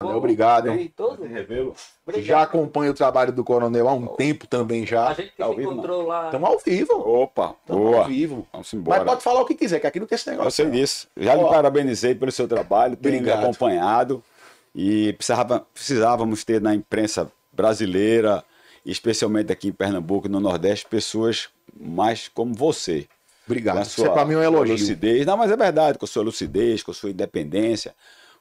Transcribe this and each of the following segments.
Obrigado. Hein? Todo... Obrigado. Já acompanho o trabalho do Coronel há um oh. tempo também já. A gente tá ao vivo, encontrou lá. Estamos ao vivo. Opa, Tamo boa. ao vivo. Vamos embora. Mas pode falar o que quiser, que aqui não tem esse negócio. Eu sei disso. Já Ó. lhe parabenizei pelo seu trabalho, por ter acompanhado. E precisava, precisávamos ter na imprensa brasileira, especialmente aqui em Pernambuco, no Nordeste, pessoas mais como você. Obrigado. Isso é para mim um elogio. Lucidez. Não, mas é verdade, com a sua lucidez, com a sua independência,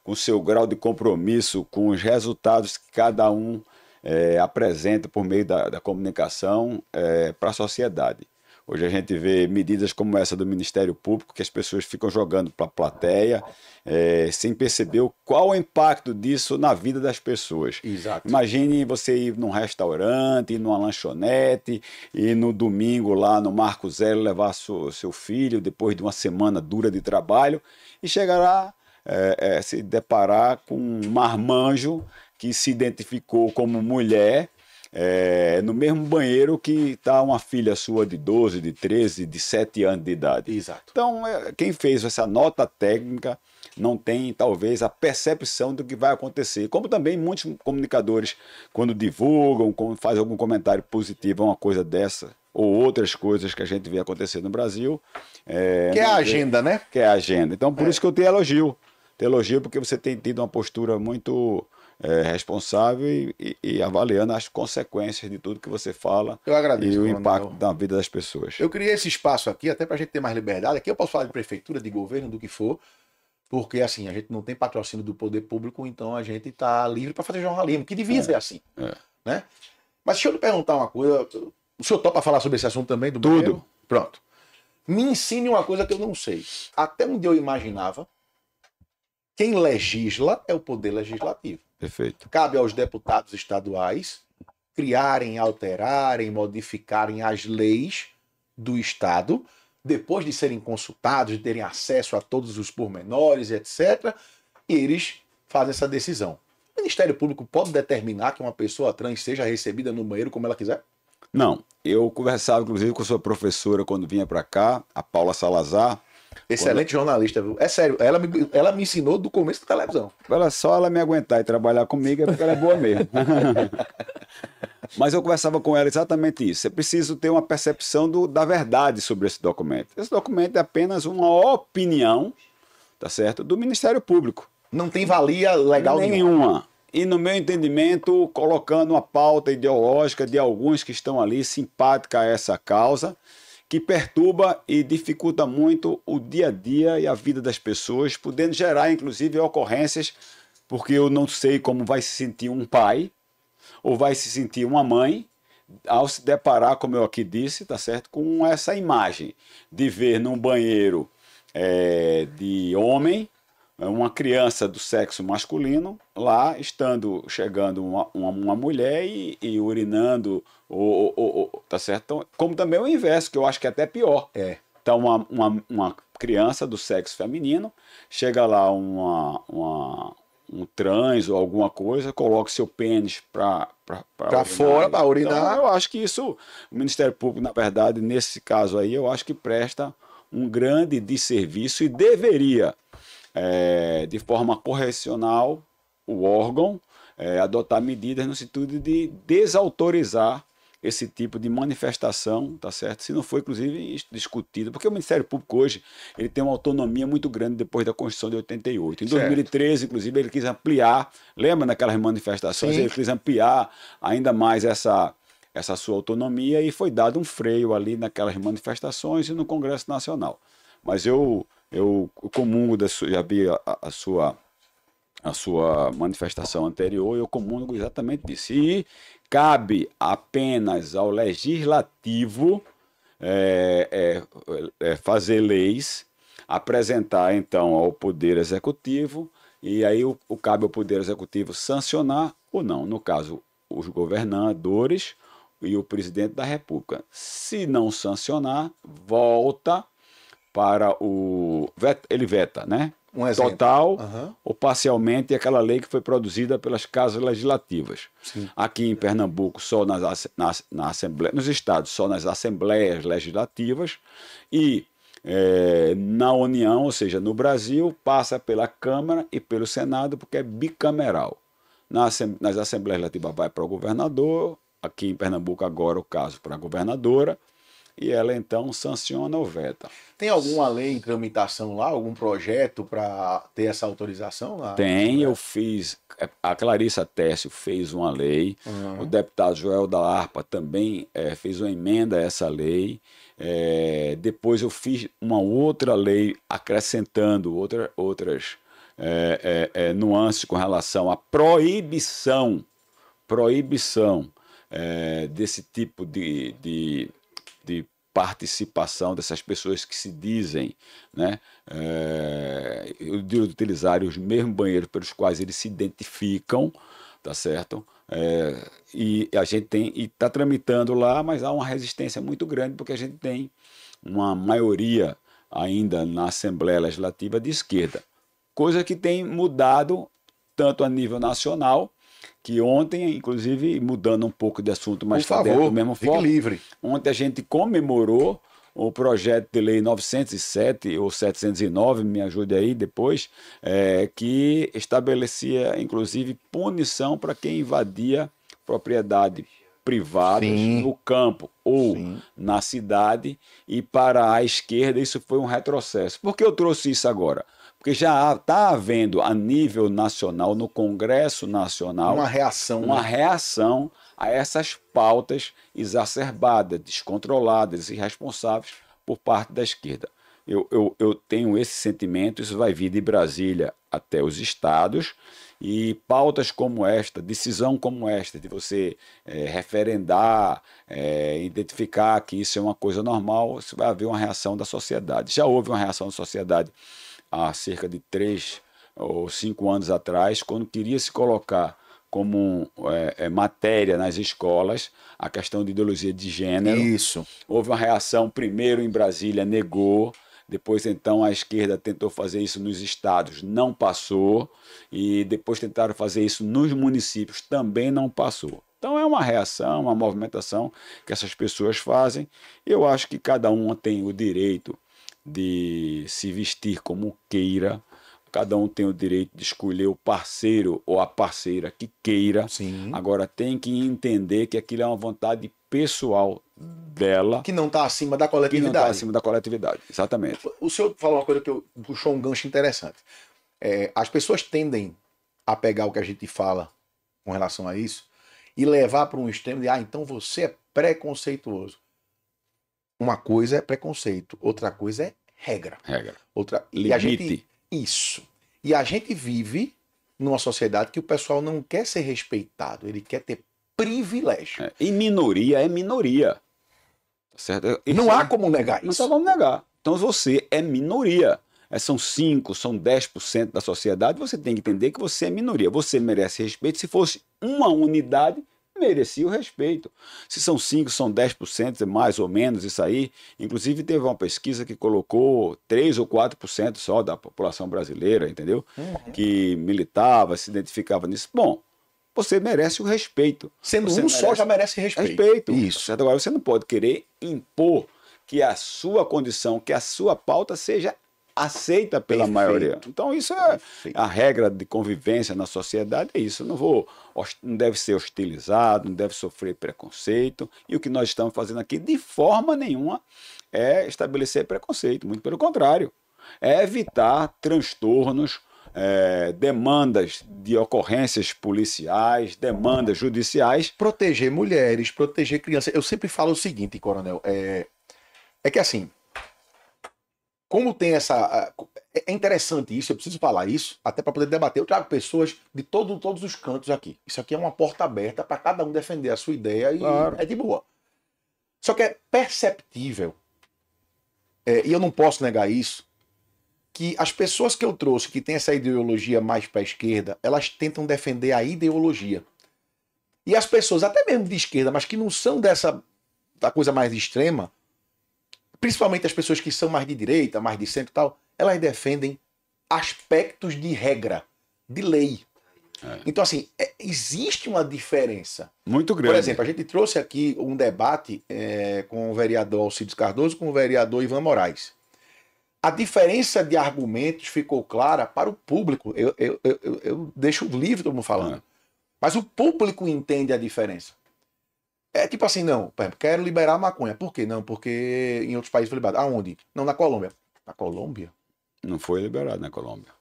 o seu grau de compromisso com os resultados que cada um é, apresenta por meio da, da comunicação é, para a sociedade. Hoje a gente vê medidas como essa do Ministério Público, que as pessoas ficam jogando para a plateia, é, sem perceber qual o impacto disso na vida das pessoas. Exato. Imagine você ir num restaurante, ir numa lanchonete, e no domingo lá no Marco Zero levar seu filho, depois de uma semana dura de trabalho, e chegar lá é, é, se deparar com um marmanjo que se identificou como mulher é, no mesmo banheiro que está uma filha sua de 12, de 13, de 7 anos de idade. Exato. Então, é, quem fez essa nota técnica não tem, talvez, a percepção do que vai acontecer. Como também muitos comunicadores, quando divulgam, quando fazem algum comentário positivo a uma coisa dessa, ou outras coisas que a gente vê acontecer no Brasil. É, que é a agenda, né? Que é a agenda. Então, por é. isso que eu te elogio te elogio porque você tem tido uma postura muito é, responsável e, e, e, avaliando as consequências de tudo que você fala eu agradeço, e o impacto na vida das pessoas. Eu criei esse espaço aqui até para a gente ter mais liberdade. Aqui eu posso falar de prefeitura, de governo, do que for, porque assim, a gente não tem patrocínio do poder público, então a gente está livre para fazer jornalismo, que devia é, ser é assim. É. Né? Mas deixa eu lhe perguntar uma coisa. O senhor topa falar sobre esse assunto também? Do tudo. Banheiro? Pronto. Me ensine uma coisa que eu não sei. Até onde eu imaginava, quem legisla é o poder legislativo. Perfeito. Cabe aos deputados estaduais criarem, alterarem, modificarem as leis do estado, depois de serem consultados, de terem acesso a todos os pormenores, etc. E eles fazem essa decisão. O Ministério Público pode determinar que uma pessoa trans seja recebida no banheiro como ela quiser? Não. Eu conversava, inclusive, com a sua professora quando vinha para cá, a Paula Salazar, Excelente Quando... jornalista, viu? É sério, ela me, ela me ensinou do começo da televisão. Ela só ela me aguentar e trabalhar comigo é porque ela é boa mesmo. Mas eu conversava com ela exatamente isso. É preciso ter uma percepção do, da verdade sobre esse documento. Esse documento é apenas uma opinião, tá certo? Do Ministério Público. Não tem valia legal nenhuma. nenhuma. E no meu entendimento, colocando uma pauta ideológica de alguns que estão ali simpática a essa causa que perturba e dificulta muito o dia a dia e a vida das pessoas, podendo gerar inclusive ocorrências, porque eu não sei como vai se sentir um pai ou vai se sentir uma mãe ao se deparar, como eu aqui disse, tá certo, com essa imagem de ver num banheiro é, de homem uma criança do sexo masculino lá estando chegando uma, uma, uma mulher e, e urinando ou, ou, ou, tá certo então, como também é o inverso que eu acho que é até pior é então uma, uma, uma criança do sexo feminino chega lá uma, uma um trans ou alguma coisa coloca seu pênis para para fora para urinar então, eu acho que isso o Ministério Público na verdade nesse caso aí eu acho que presta um grande desserviço e deveria é, de forma correcional, o órgão é, adotar medidas no sentido de desautorizar esse tipo de manifestação, tá certo? Se não foi, inclusive, discutido, porque o Ministério Público hoje ele tem uma autonomia muito grande depois da Constituição de 88. Em certo. 2013, inclusive, ele quis ampliar, lembra daquelas manifestações? Sim. Ele quis ampliar ainda mais essa, essa sua autonomia e foi dado um freio ali naquelas manifestações e no Congresso Nacional. Mas eu eu comungo da sua, já vi a, a, sua a sua manifestação anterior, eu comungo exatamente disso. E cabe apenas ao legislativo é, é, é fazer leis, apresentar então ao poder executivo e aí o, o cabe ao poder executivo sancionar ou não. No caso, os governadores e o presidente da República. Se não sancionar, volta para o. Ele veta, né? Um exemplo. Total uhum. ou parcialmente aquela lei que foi produzida pelas casas legislativas. Sim. Aqui em Pernambuco, só nas, nas, na Assembleia, nos estados, só nas assembleias legislativas. E é, na União, ou seja, no Brasil, passa pela Câmara e pelo Senado, porque é bicameral. nas Assembleias Legislativas vai para o governador, aqui em Pernambuco agora o caso para a governadora, e ela então sanciona o veto. Tem alguma lei em tramitação lá, algum projeto para ter essa autorização lá? Tem, é. eu fiz. É, a Clarissa Tércio fez uma lei, uhum. o deputado Joel da Arpa também é, fez uma emenda a essa lei. É, depois eu fiz uma outra lei acrescentando outra, outras é, é nuances com relação à proibição, proibição desse tipo de, de participação dessas pessoas que se dizem, né, é, de utilizar os mesmos banheiros pelos quais eles se identificam, tá certo? É, e a gente tem e está tramitando lá, mas há uma resistência muito grande porque a gente tem uma maioria ainda na Assembleia Legislativa de esquerda, coisa que tem mudado tanto a nível nacional que ontem, inclusive, mudando um pouco de assunto, mas tá favor do mesmo forma livre. Ontem a gente comemorou o projeto de lei 907 ou 709, me ajude aí depois, é, que estabelecia, inclusive, punição para quem invadia propriedade privada no campo ou Sim. na cidade e para a esquerda isso foi um retrocesso. Por que eu trouxe isso agora? porque já está havendo a nível nacional, no Congresso Nacional, uma reação, uma né? reação a essas pautas exacerbadas, descontroladas, irresponsáveis por parte da esquerda. Eu, eu, eu tenho esse sentimento, isso vai vir de Brasília até os estados, e pautas como esta, decisão como esta, de você é, referendar, é, identificar que isso é uma coisa normal, vai haver uma reação da sociedade. Já houve uma reação da sociedade há cerca de três ou cinco anos atrás, quando queria se colocar como é, é, matéria nas escolas a questão de ideologia de gênero. Isso. Houve uma reação, primeiro em Brasília negou, depois, então, a esquerda tentou fazer isso nos estados, não passou. E depois tentaram fazer isso nos municípios, também não passou. Então, é uma reação, uma movimentação que essas pessoas fazem. Eu acho que cada um tem o direito de se vestir como queira. Cada um tem o direito de escolher o parceiro ou a parceira que queira. Sim. Agora tem que entender que aquilo é uma vontade pessoal dela. Que não está acima da coletividade. Que não está acima da coletividade, exatamente. O senhor falou uma coisa que eu, puxou um gancho interessante. É, as pessoas tendem a pegar o que a gente fala com relação a isso e levar para um extremo de, ah, então você é preconceituoso. Uma coisa é preconceito, outra coisa é regra. Regra. Outra... Limite. E a gente... Isso. E a gente vive numa sociedade que o pessoal não quer ser respeitado, ele quer ter privilégio. É. E minoria é minoria. Tá certo? não é há como negar isso. Não há como negar. Então você é minoria. É, são 5, são 10% da sociedade, você tem que entender que você é minoria. Você merece respeito. Se fosse uma unidade, merecia o respeito. Se são 5, são 10%, mais ou menos isso aí. Inclusive, teve uma pesquisa que colocou 3 ou 4% só da população brasileira, entendeu? Uhum. Que militava, se identificava nisso. Bom, você merece o respeito. Sendo você um só, já merece respeito. Respeito. Isso. Certo? Agora, você não pode querer impor que a sua condição, que a sua pauta seja aceita pela Perfeito. maioria. Então, isso é Perfeito. a regra de convivência na sociedade, é isso. não vou, não deve ser hostilizado, não deve sofrer preconceito. E o que nós estamos fazendo aqui, de forma nenhuma, é estabelecer preconceito. Muito pelo contrário. É evitar transtornos, é, demandas de ocorrências policiais, demandas judiciais. Proteger mulheres, proteger crianças. Eu sempre falo o seguinte, coronel, é, é que assim, como tem essa. É, é interessante isso, eu preciso falar isso, até para poder debater. Eu trago pessoas de todo, todos os cantos aqui. Isso aqui é uma porta aberta para cada um defender a sua ideia e claro. é de boa. Só que é perceptível, é, e eu não posso negar isso, que as pessoas que eu trouxe que têm essa ideologia mais para a esquerda, elas tentam defender a ideologia. E as pessoas, até mesmo de esquerda, mas que não são dessa da coisa mais extrema, principalmente as pessoas que são mais de direita, mais de centro e tal, elas defendem aspectos de regra, de lei. É. Então, assim, é, existe uma diferença. Muito grande. Por exemplo, a gente trouxe aqui um debate é, com o vereador Alcides Cardoso com o vereador Ivan Moraes. A diferença de argumentos ficou clara para o público. Eu, eu, eu, eu deixo livre todo mundo falando. É. Mas o público entende a diferença. É tipo assim, não, exemplo, quero liberar a maconha. Por quê? Não, porque em outros países foi liberado. Aonde? Não, na Colômbia. Na Colômbia? Não foi liberado na Colômbia.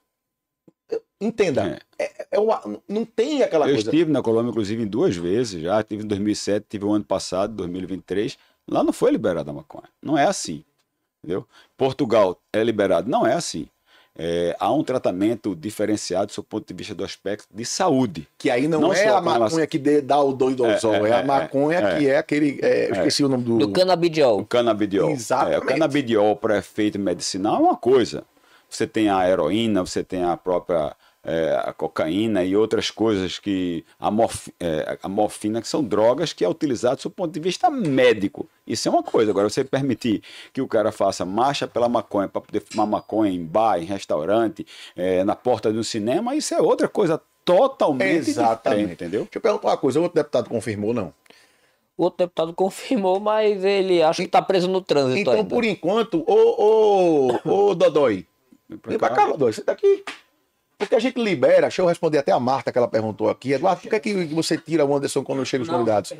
Entenda, é. É, é uma, não tem aquela eu coisa. Eu estive na Colômbia, inclusive, duas vezes já. Estive em 2007, tive o ano passado, 2023. Lá não foi liberada a maconha. Não é assim. Entendeu? Portugal é liberado. Não é assim. É, há um tratamento diferenciado do ponto de vista do aspecto de saúde. Que aí não, não é a maconha que dá o doido ao é, sol, é, é, a é, maconha é, que é aquele. É, eu esqueci o nome do. Do canabidiol. O canabidiol. Exatamente. o canabidiol para efeito medicinal é uma coisa. Você tem a heroína, você tem a própria é, a cocaína e outras coisas que. A, morf, é, a morfina, que são drogas que é utilizada do ponto de vista médico. Isso é uma coisa. Agora, você permitir que o cara faça marcha pela maconha para poder fumar maconha em bar, em restaurante, é, na porta de um cinema, isso é outra coisa totalmente Exatamente. entendeu? Deixa eu perguntar uma coisa, o outro deputado confirmou, não? O outro deputado confirmou, mas ele acho que está preso no trânsito Então, ainda. por enquanto, ô, ô, ô Dodói, vem pra cá, Dodói, você tá aqui. Porque a gente libera, deixa eu responder até a Marta que ela perguntou aqui. Eduardo, por que, é que você tira o Anderson quando chega os convidados?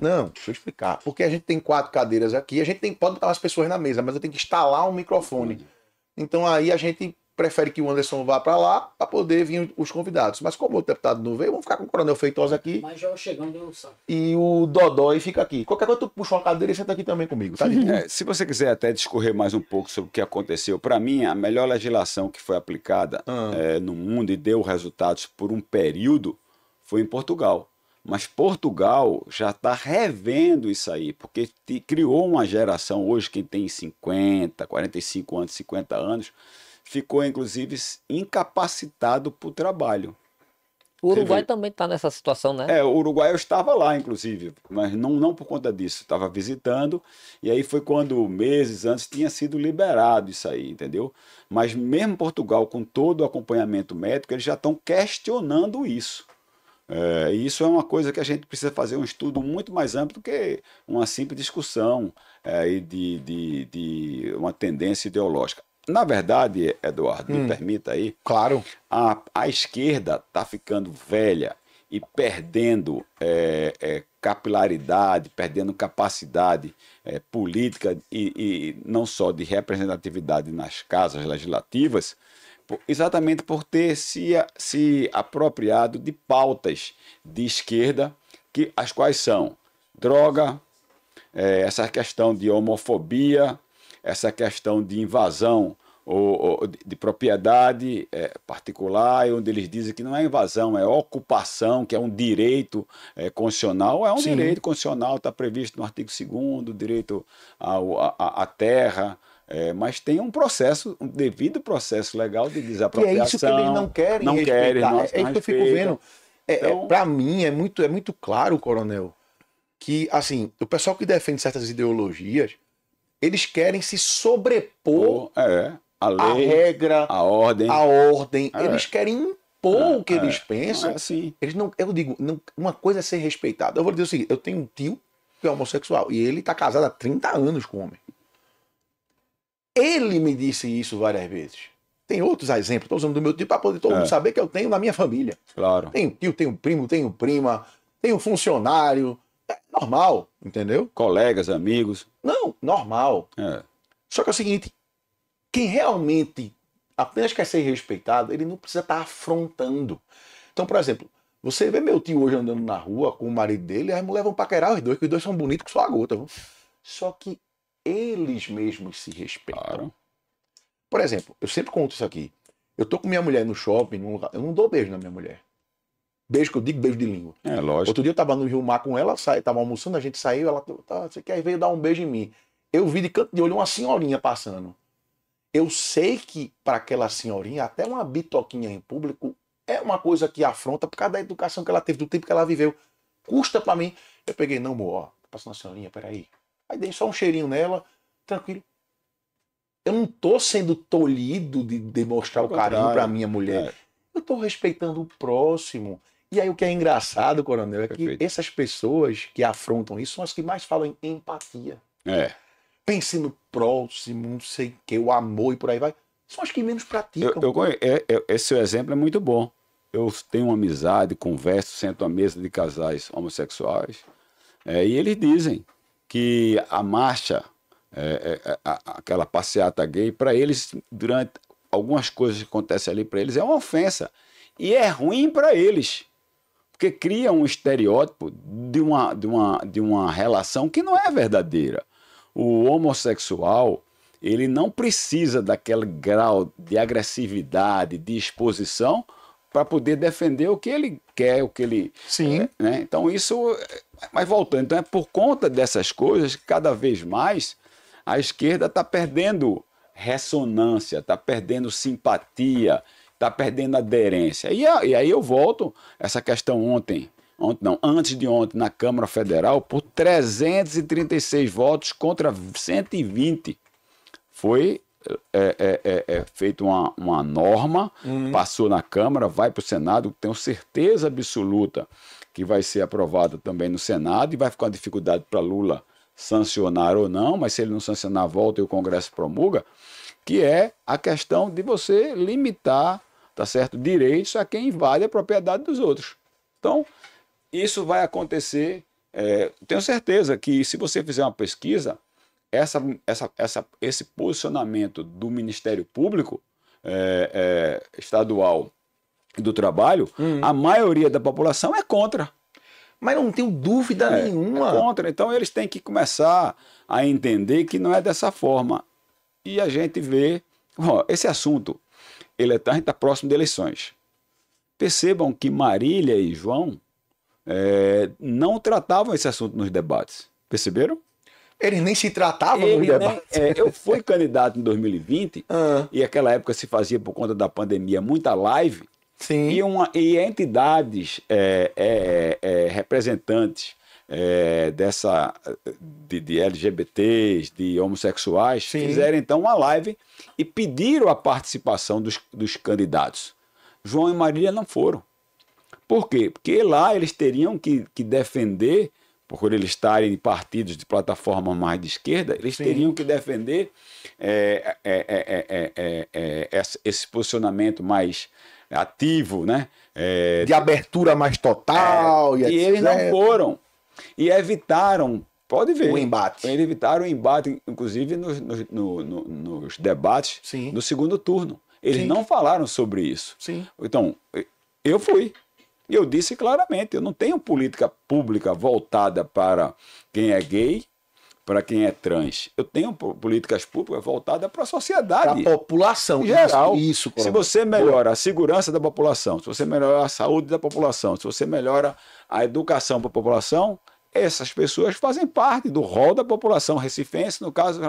Não, deixa eu explicar. Porque a gente tem quatro cadeiras aqui, a gente tem, pode botar as pessoas na mesa, mas eu tenho que instalar um microfone. Então aí a gente prefere que o Anderson vá para lá para poder vir os convidados. Mas como o deputado não veio, vamos ficar com o Coronel Feitosa aqui. Mas já chegando não sábado. E o Dodói fica aqui. Qualquer coisa, tu puxa uma cadeira e senta aqui também comigo, tá? É, se você quiser até discorrer mais um pouco sobre o que aconteceu, para mim, a melhor legislação que foi aplicada ah. é, no mundo e deu resultados por um período foi em Portugal. Mas Portugal já está revendo isso aí, porque criou uma geração hoje, quem tem 50, 45 anos, 50 anos, ficou inclusive incapacitado para o trabalho. O Uruguai também está nessa situação, né? É, o Uruguai eu estava lá, inclusive, mas não, não por conta disso. Estava visitando, e aí foi quando, meses antes, tinha sido liberado isso aí, entendeu? Mas mesmo Portugal, com todo o acompanhamento médico, eles já estão questionando isso. É, e isso é uma coisa que a gente precisa fazer um estudo muito mais amplo do que uma simples discussão é, de, de, de uma tendência ideológica. Na verdade, Eduardo, hum, me permita aí. Claro. A, a esquerda está ficando velha e perdendo é, é, capilaridade, perdendo capacidade é, política e, e, não só de representatividade nas casas legislativas, exatamente por ter se, se apropriado de pautas de esquerda, que as quais são droga, é, essa questão de homofobia, essa questão de invasão ou, ou de, de propriedade é, particular, onde eles dizem que não é invasão, é ocupação, que é um direito é, constitucional. É um Sim. direito constitucional, está previsto no artigo 2 direito à terra. É, mas tem um processo, um devido processo legal de desapropriação. E é isso que eles não querem não respeitar. Querem, não, é, é isso que eu fico vendo. É, é então... Para mim, é muito, é muito claro, coronel, que assim o pessoal que defende certas ideologias eles querem se sobrepor à é. a, lei, a regra, a ordem. A ordem. É. Eles querem impor é. o que eles é. pensam. É assim. Eles não, eu digo, não, uma coisa é ser respeitado. Eu vou dizer o seguinte: eu tenho um tio que é homossexual e ele está casado há 30 anos com um homem. Ele me disse isso várias vezes. Tem outros exemplos, estou usando do meu tio para poder todo é. mundo saber que eu tenho na minha família. Claro. Tenho tio, tenho primo, tenho prima, tenho funcionário, é normal, entendeu? Colegas, amigos. Não, normal. É. Só que é o seguinte, quem realmente apenas quer ser respeitado, ele não precisa estar afrontando. Então, por exemplo, você vê meu tio hoje andando na rua com o marido dele, as mulheres vão paquerar os dois, que os dois são bonitos que só a gota. Viu? Só que eles mesmos se respeitam. Claro. Por exemplo, eu sempre conto isso aqui. Eu tô com minha mulher no shopping, num lugar, eu não dou beijo na minha mulher. Beijo que eu digo, beijo de língua. É, lógico. Outro dia eu tava no Rio Mar com ela, sa... tava almoçando, a gente saiu, ela, tá, você quer, veio dar um beijo em mim. Eu vi de canto de olho uma senhorinha passando. Eu sei que para aquela senhorinha, até uma bitoquinha em público é uma coisa que afronta por causa da educação que ela teve, do tempo que ela viveu. Custa para mim. Eu peguei, não, amor, ó, tá passando a senhorinha, peraí. Aí dei só um cheirinho nela, tranquilo. Eu não tô sendo tolhido de demonstrar o carinho para minha mulher. É. Eu tô respeitando o próximo. E aí o que é engraçado, coronel, é que Perfeito. essas pessoas que afrontam isso são as que mais falam em empatia. É. Pense no próximo, não sei o que, o amor e por aí vai. São as que menos praticam. Eu, eu é, é, esse seu exemplo é muito bom. Eu tenho uma amizade, converso, sento à mesa de casais homossexuais, é, e eles dizem que a marcha, é, é, é, a, aquela passeata gay, para eles, durante algumas coisas que acontecem ali para eles, é uma ofensa. E é ruim para eles porque cria um estereótipo de uma, de uma, de uma relação que não é verdadeira. O homossexual, ele não precisa daquele grau de agressividade, de exposição, para poder defender o que ele quer, o que ele. Sim. Eh, né? Então, isso. Eh, mas voltando, então é por conta dessas coisas que cada vez mais a esquerda está perdendo ressonância, está perdendo simpatia, está perdendo aderência. E, e aí eu volto essa questão ontem, ontem não, antes de ontem, na Câmara Federal, por 336 votos contra 120. Foi é, é, é, é feita uma, uma norma, uhum. passou na Câmara, vai para o Senado, tenho certeza absoluta que vai ser aprovada também no Senado e vai ficar uma dificuldade para Lula sancionar ou não, mas se ele não sancionar, volta e o Congresso promulga, que é a questão de você limitar tá certo? Direitos a quem invade a propriedade dos outros. Então, isso vai acontecer. É, tenho certeza que se você fizer uma pesquisa, essa, essa, essa, esse posicionamento do Ministério Público é, é, Estadual do Trabalho, hum. a maioria da população é contra. Mas não tenho dúvida é, é nenhuma. É contra. Então eles têm que começar a entender que não é dessa forma. E a gente vê. Ó, esse assunto ele está próximo de eleições. Percebam que Marília e João é, não tratavam esse assunto nos debates. Perceberam? Eles nem se tratavam Ele nos debates. Nem, é, eu fui candidato em 2020 uhum. Ah. e aquela época se fazia por conta da pandemia muita live Sim. E, uma, e entidades é, é, é representantes é, dessa de, de, LGBTs, de homossexuais, Sim. fizeram então uma live e pediram a participação dos, dos candidatos. João e Marília não foram. Por quê? Porque lá eles teriam que, que defender, por eles estarem em partidos de plataforma mais de esquerda, eles Sim. teriam que defender é, é, esse posicionamento mais ativo, né? É, de abertura mais total. É, e, e eles não foram. E evitaram, pode ver. O embate. Eles evitaram o embate, inclusive nos, nos, no, no, nos debates Sim. do segundo turno. Eles Sim. não falaram sobre isso. Sim. Então, eu fui. E eu disse claramente: eu não tenho política pública voltada para quem é gay para quem é trans. Eu tenho políticas públicas voltadas para a sociedade. Para a população em geral. Isso, Se você melhora a segurança da população, se você melhora a saúde da população, se você melhora a educação para a população, essas pessoas fazem parte do rol da população recifense, no caso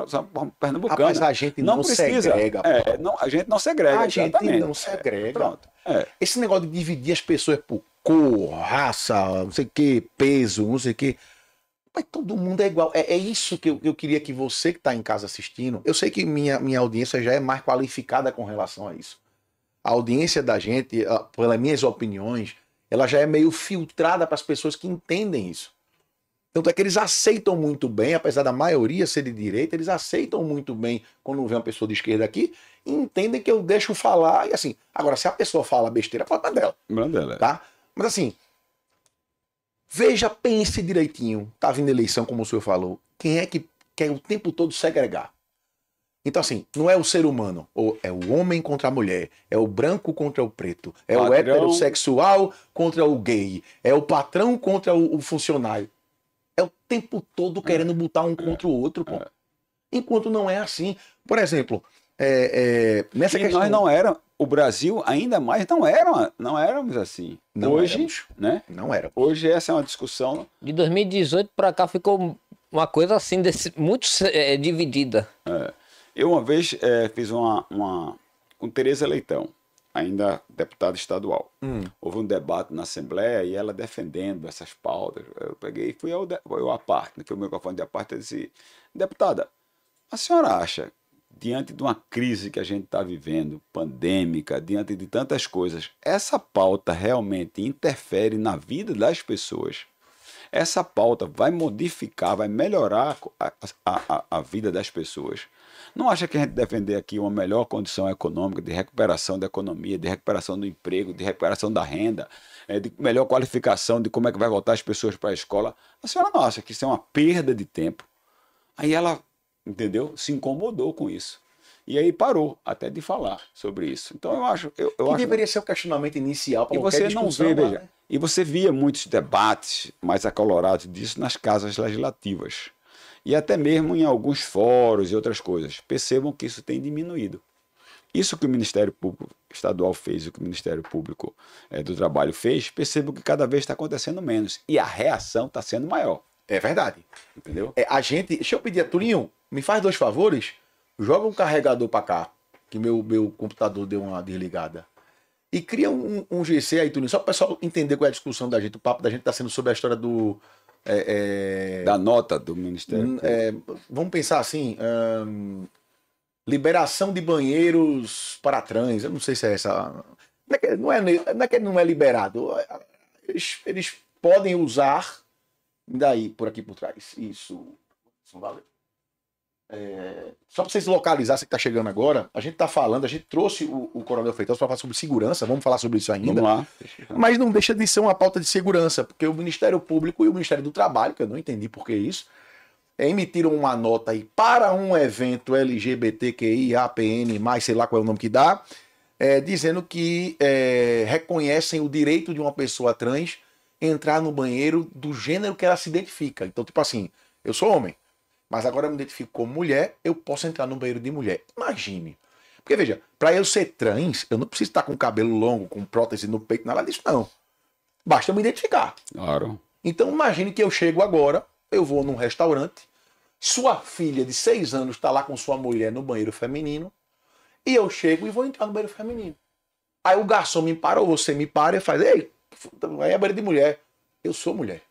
pernambucana. Mas a gente não, não precisa. segrega. É, não, a gente não segrega. A gente não é, segrega. pronto. É. Esse negócio de dividir as pessoas por cor, raça, não sei o que, peso, não sei o que mas todo mundo é igual. É, é isso que eu, eu queria que você que está em casa assistindo. Eu sei que minha, minha audiência já é mais qualificada com relação a isso. A audiência da gente, a, pelas minhas opiniões, ela já é meio filtrada para as pessoas que entendem isso. Tanto é que eles aceitam muito bem, apesar da maioria ser de direita, eles aceitam muito bem quando vem uma pessoa de esquerda aqui e entendem que eu deixo falar e assim. Agora, se a pessoa fala besteira, fala é dela. Manda é dela. É. Tá? Mas assim, Veja, pense direitinho. Tá vindo eleição, como o senhor falou. Quem é que quer o tempo todo segregar? Então, assim, não é o ser humano, ou é o homem contra a mulher, é o branco contra o preto, é patrão. o heterossexual contra o gay, é o patrão contra o, o funcionário. É o tempo todo querendo botar um contra o outro, pô. É. Enquanto não é assim. Por exemplo, é, é, nessa e questão... nós não era o Brasil ainda mais não era não éramos assim não hoje éramos. né não era hoje essa é uma discussão de 2018 para cá ficou uma coisa assim desse, muito é, dividida é. eu uma vez é, fiz uma, uma com Tereza Leitão ainda deputada estadual hum. houve um debate na Assembleia e ela defendendo essas pautas eu peguei e fui ao eu a parte fui né? ao microfone de a parte e disse deputada a senhora acha diante de uma crise que a gente está vivendo, pandêmica, diante de tantas coisas, essa pauta realmente interfere na vida das pessoas. Essa pauta vai modificar, vai melhorar a, a, a vida das pessoas. Não acha que a gente defender aqui uma melhor condição econômica, de recuperação da economia, de recuperação do emprego, de recuperação da renda, eh, de melhor qualificação, de como é que vai voltar as pessoas para a escola? A senhora não acha que isso é uma perda de tempo? Aí ela entendeu? Se incomodou com isso. E aí parou até de falar sobre isso. Então eu acho. Eu, eu que acho... deveria ser o questionamento inicial para você não vê, né? veja, né? E você via muitos debates mais acolorados disso nas casas legislativas. E até mesmo em alguns fóruns e outras coisas. Percebam que isso tem diminuído. Isso que o Ministério Público Estadual fez, o que o Ministério Público é, do Trabalho fez, percebam que cada vez está acontecendo menos. E a reação está sendo maior. É verdade. Entendeu? É, a gente. Deixa eu pedir a Tulinho, me faz dois favores. Joga um carregador para cá. Que meu, meu computador deu uma desligada. E cria um, um GC aí, Tulinho, só para o pessoal entender qual é a discussão da gente. O papo da gente está sendo sobre a história do. É, é... Da nota do Ministério. É, vamos pensar assim: hum, liberação de banheiros para trans. Eu não sei se é essa. Não é que não é, não é, que não é liberado. Eles, eles podem usar daí por aqui por trás. Isso. Valeu. É, só para vocês localizarem, você que está chegando agora, a gente está falando, a gente trouxe o, o Coronel Feitosa para falar sobre segurança, vamos falar sobre isso ainda. Vamos lá. Mas não deixa de ser uma pauta de segurança, porque o Ministério Público e o Ministério do Trabalho, que eu não entendi por que isso, é, emitiram uma nota aí para um evento LGBTQI, APN, mais sei lá qual é o nome que dá, é, dizendo que é, reconhecem o direito de uma pessoa trans entrar no banheiro do gênero que ela se identifica. Então, tipo assim, eu sou homem, mas agora eu me identifico como mulher, eu posso entrar no banheiro de mulher. Imagine. Porque veja, para eu ser trans, eu não preciso estar com cabelo longo, com prótese no peito, nada disso não. Basta eu me identificar. Claro. Então imagine que eu chego agora, eu vou num restaurante, sua filha de seis anos está lá com sua mulher no banheiro feminino, e eu chego e vou entrar no banheiro feminino. Aí o garçom me para, ou você me para e faz, ei, Aí é marido de mulher. Eu sou mulher.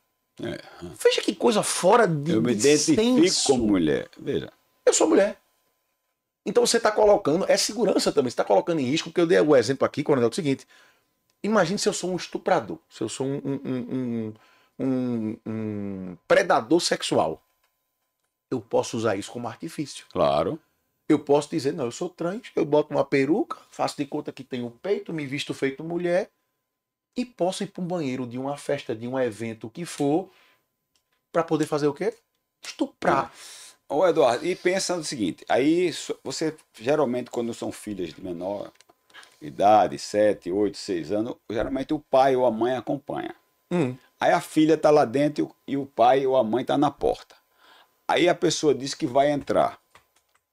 É. Veja que coisa fora de Eu me identifico como mulher. Veja. Eu sou mulher. Então você está colocando, é segurança também, você está colocando em risco, porque eu dei o exemplo aqui, coronel, é o seguinte. Imagine se eu sou um estuprador, se eu sou um, um, um, um, predador sexual. Eu posso usar isso como artifício. Claro. Eu posso dizer, não, eu sou trans, eu boto uma peruca, faço de conta que tenho peito, me visto feito mulher, e posso ir para um banheiro de uma festa, de um evento, que for, para poder fazer o quê? Estuprar. Ô Eduardo, e pensando o seguinte, aí você geralmente quando são filhas de menor idade, 7, 8, 6 anos, geralmente o pai ou a mãe acompanha. Hum. Aí a filha tá lá dentro e o pai ou a mãe tá na porta. Aí a pessoa diz que vai entrar.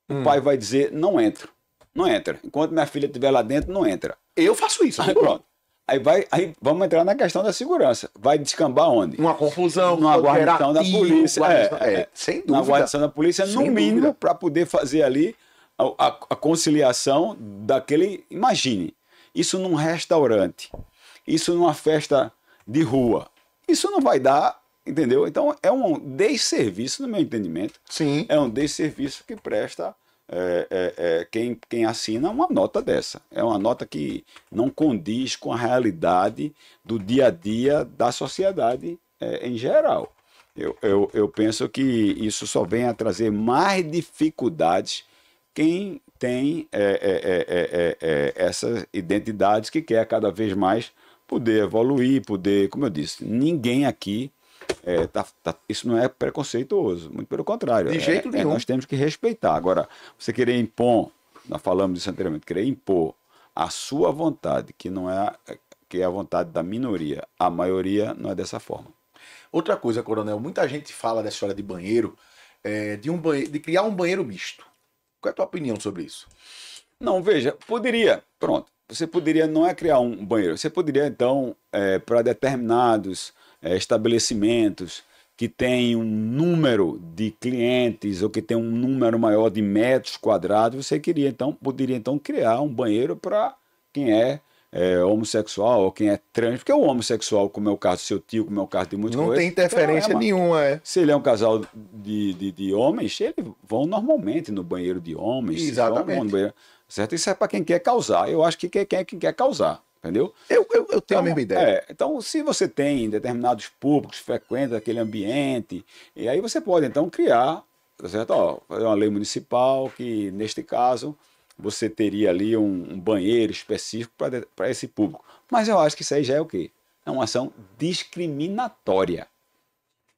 O hum. pai vai dizer, não entra, Não entra. Enquanto minha filha estiver lá dentro, não entra. Eu faço isso. Aí pronto. Aí, vai, aí vamos entrar na questão da segurança. Vai descambar onde? Uma confusão. uma é, é. é, guarnição da polícia. é, é, sem dúvida. Na guarnição da polícia, sem no mínimo, para poder fazer ali a, a, a conciliação daquele. Imagine, isso num restaurante, isso numa festa de rua. Isso não vai dar entendeu? Então é um desserviço, no meu entendimento. Sim. É um desserviço que presta é, é, é, quem, quem assina é uma nota dessa. É uma nota que não condiz com a realidade do dia a dia da sociedade é, em geral. Eu, eu, eu penso que isso só vem a trazer mais dificuldades quem tem é, essas identidades que quer cada vez mais poder evoluir, poder, como eu disse, ninguém aqui é, tá, tá, isso não é preconceituoso, muito pelo contrário. De é, jeito é, nenhum. É, nós temos que respeitar. Agora, você querer impor, nós falamos isso anteriormente, querer impor a sua vontade, que não é que é a vontade da minoria, a maioria não é dessa forma. Outra coisa, coronel, muita gente fala dessa história de banheiro, é, de, um banheiro, de criar um banheiro misto. Qual é a tua opinião sobre isso? Não, veja, poderia, pronto, você poderia não é criar um banheiro, você poderia então, é, para determinados é, estabelecimentos que têm um número de clientes ou que têm um número maior de metros quadrados, você queria então poderia então criar um banheiro para quem é, é, homossexual ou quem é trans, porque o homossexual, como é o caso do seu tio, como é o caso de muitos Não coisas, tem então, é interferência é nenhuma, é. Se ele é um casal de, de, de, homens, eles vão normalmente no banheiro de homens. Exatamente. Banheiro, certo? Isso é para quem quer causar. Eu acho que quem, é, quem é quer causar. Entendeu? Eu, eu, eu tenho então, a mesma ideia. É, então, se você tem determinados públicos, frequenta aquele ambiente, e aí você pode então criar, tá certo? Ó, uma lei municipal que, neste caso, você teria ali um, um banheiro específico para esse público. Mas eu acho que isso aí já é o quê? É uma ação discriminatória.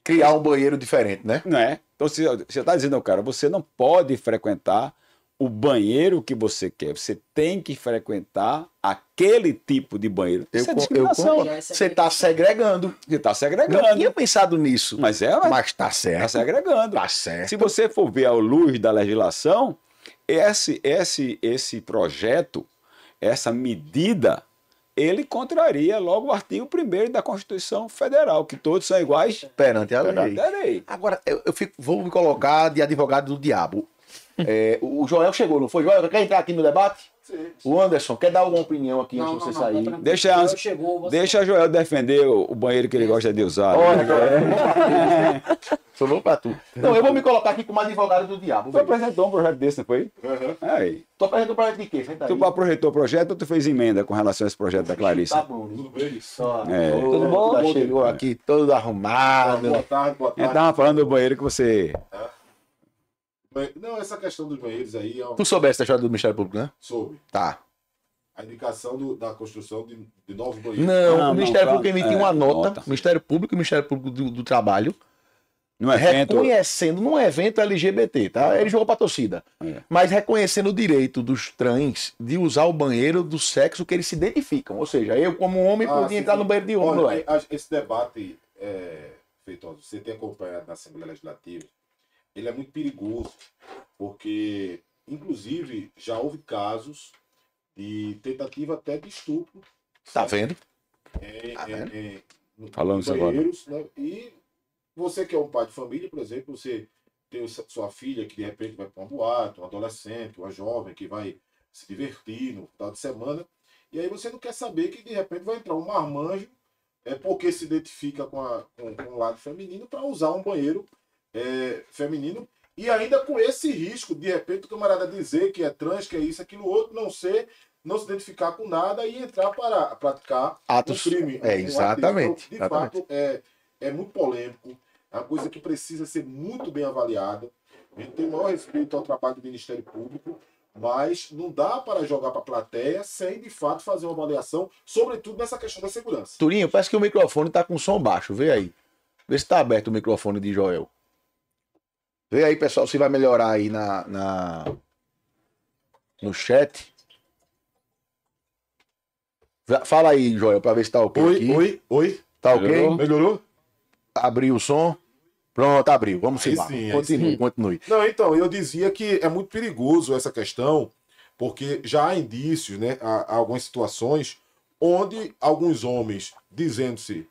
Criar um banheiro diferente, né? Não é? Então, se, você está dizendo ao cara, você não pode frequentar o banheiro que você quer. Você tem que frequentar aquele tipo de banheiro. Eu, Isso é discriminação. Eu, é você está segregando. Você está segregando. Não tinha pensado nisso. Mas é, mas está certo. Está segregando. Está certo. Se você for ver à luz da legislação, esse, esse, esse projeto, essa medida, ele contraria logo o artigo 1 da Constituição Federal, que todos são iguais perante a lei. Perante a lei. Agora, eu, eu fico, vou me colocar de advogado do diabo. É, o Joel chegou, não foi? Joel, quer entrar aqui no debate? Sim. O Anderson, quer dar alguma opinião aqui não, antes de você não, sair? Tá não, deixa, Joel chegou, você... deixa Joel defender o, banheiro que ele gosta de usar. Olha, né? é. Só vou pra tu. Não, eu vou me colocar aqui como advogado do diabo. Tu apresentou um projeto desse, não foi? Uhum. Aí. Tu apresentou um projeto de quê? Tá tu apresentou o projeto ou tu fez emenda com relação a esse projeto da Clarice? Tá bom, tudo bem? Só. É. Tudo, tudo bom? chegou aqui todo arrumado. Boa tarde, boa tarde. Eu tava falando do banheiro que você... Não, essa questão dos banheiros aí. É Tu soubeste a história do Ministério Público, né? Soube. Tá. A indicação do, da construção de, de novos banheiros. Não, ah, não o Ministério não, tá. Público emitiu é, uma nota, nota. Ministério Público e Ministério Público do, do Trabalho. evento... Reconhecendo, num evento LGBT, tá? É. Ele jogou pra torcida. É. Mas reconhecendo o direito dos trans de usar o banheiro do sexo que eles se identificam. Ou seja, eu, como homem, ah, podia entrar no banheiro de homem. Olha, é. Esse debate, é, Feitoso, você tem acompanhado na Assembleia Legislativa ele é muito perigoso, porque, inclusive, já houve casos de tentativa até de estupro. Tá vendo? É, tá é, vendo? É, é, Falamos agora. Né? E você que é um pai de família, por exemplo, você tem sua filha que de repente vai para um boato, um adolescente, uma jovem que vai se divertir no final de semana, e aí você não quer saber que de repente vai entrar um marmanjo é porque se identifica com, a, com, com o lado feminino para usar um banheiro é, feminino e ainda com esse risco de repente o camarada dizer que é trans, que é isso, aquilo outro, não ser, não se identificar com nada e entrar para praticar Atos, um crime. É, um exatamente. de exatamente. fato, é, é muito polêmico, é uma coisa que precisa ser muito bem avaliada. A gente tem o maior respeito ao trabalho do Ministério Público, mas não dá para jogar para a plateia sem de fato fazer uma avaliação, sobretudo nessa questão da segurança. Turinho, parece que o microfone está com som baixo, vê aí. Vê se está aberto o microfone de Joel. Vê aí, pessoal, se vai melhorar aí na, na no chat. Fala aí, Joel, pra ver se tá ok. Oi, aqui. oi, oi. Tá ok? Melhorou? Abriu o som. Pronto, abriu. Vamos aí Sim, continue, sim. continue. Não, então, eu dizia que é muito perigoso essa questão, porque já há indícios, né? Há, há algumas situações onde alguns homens, dizendo-se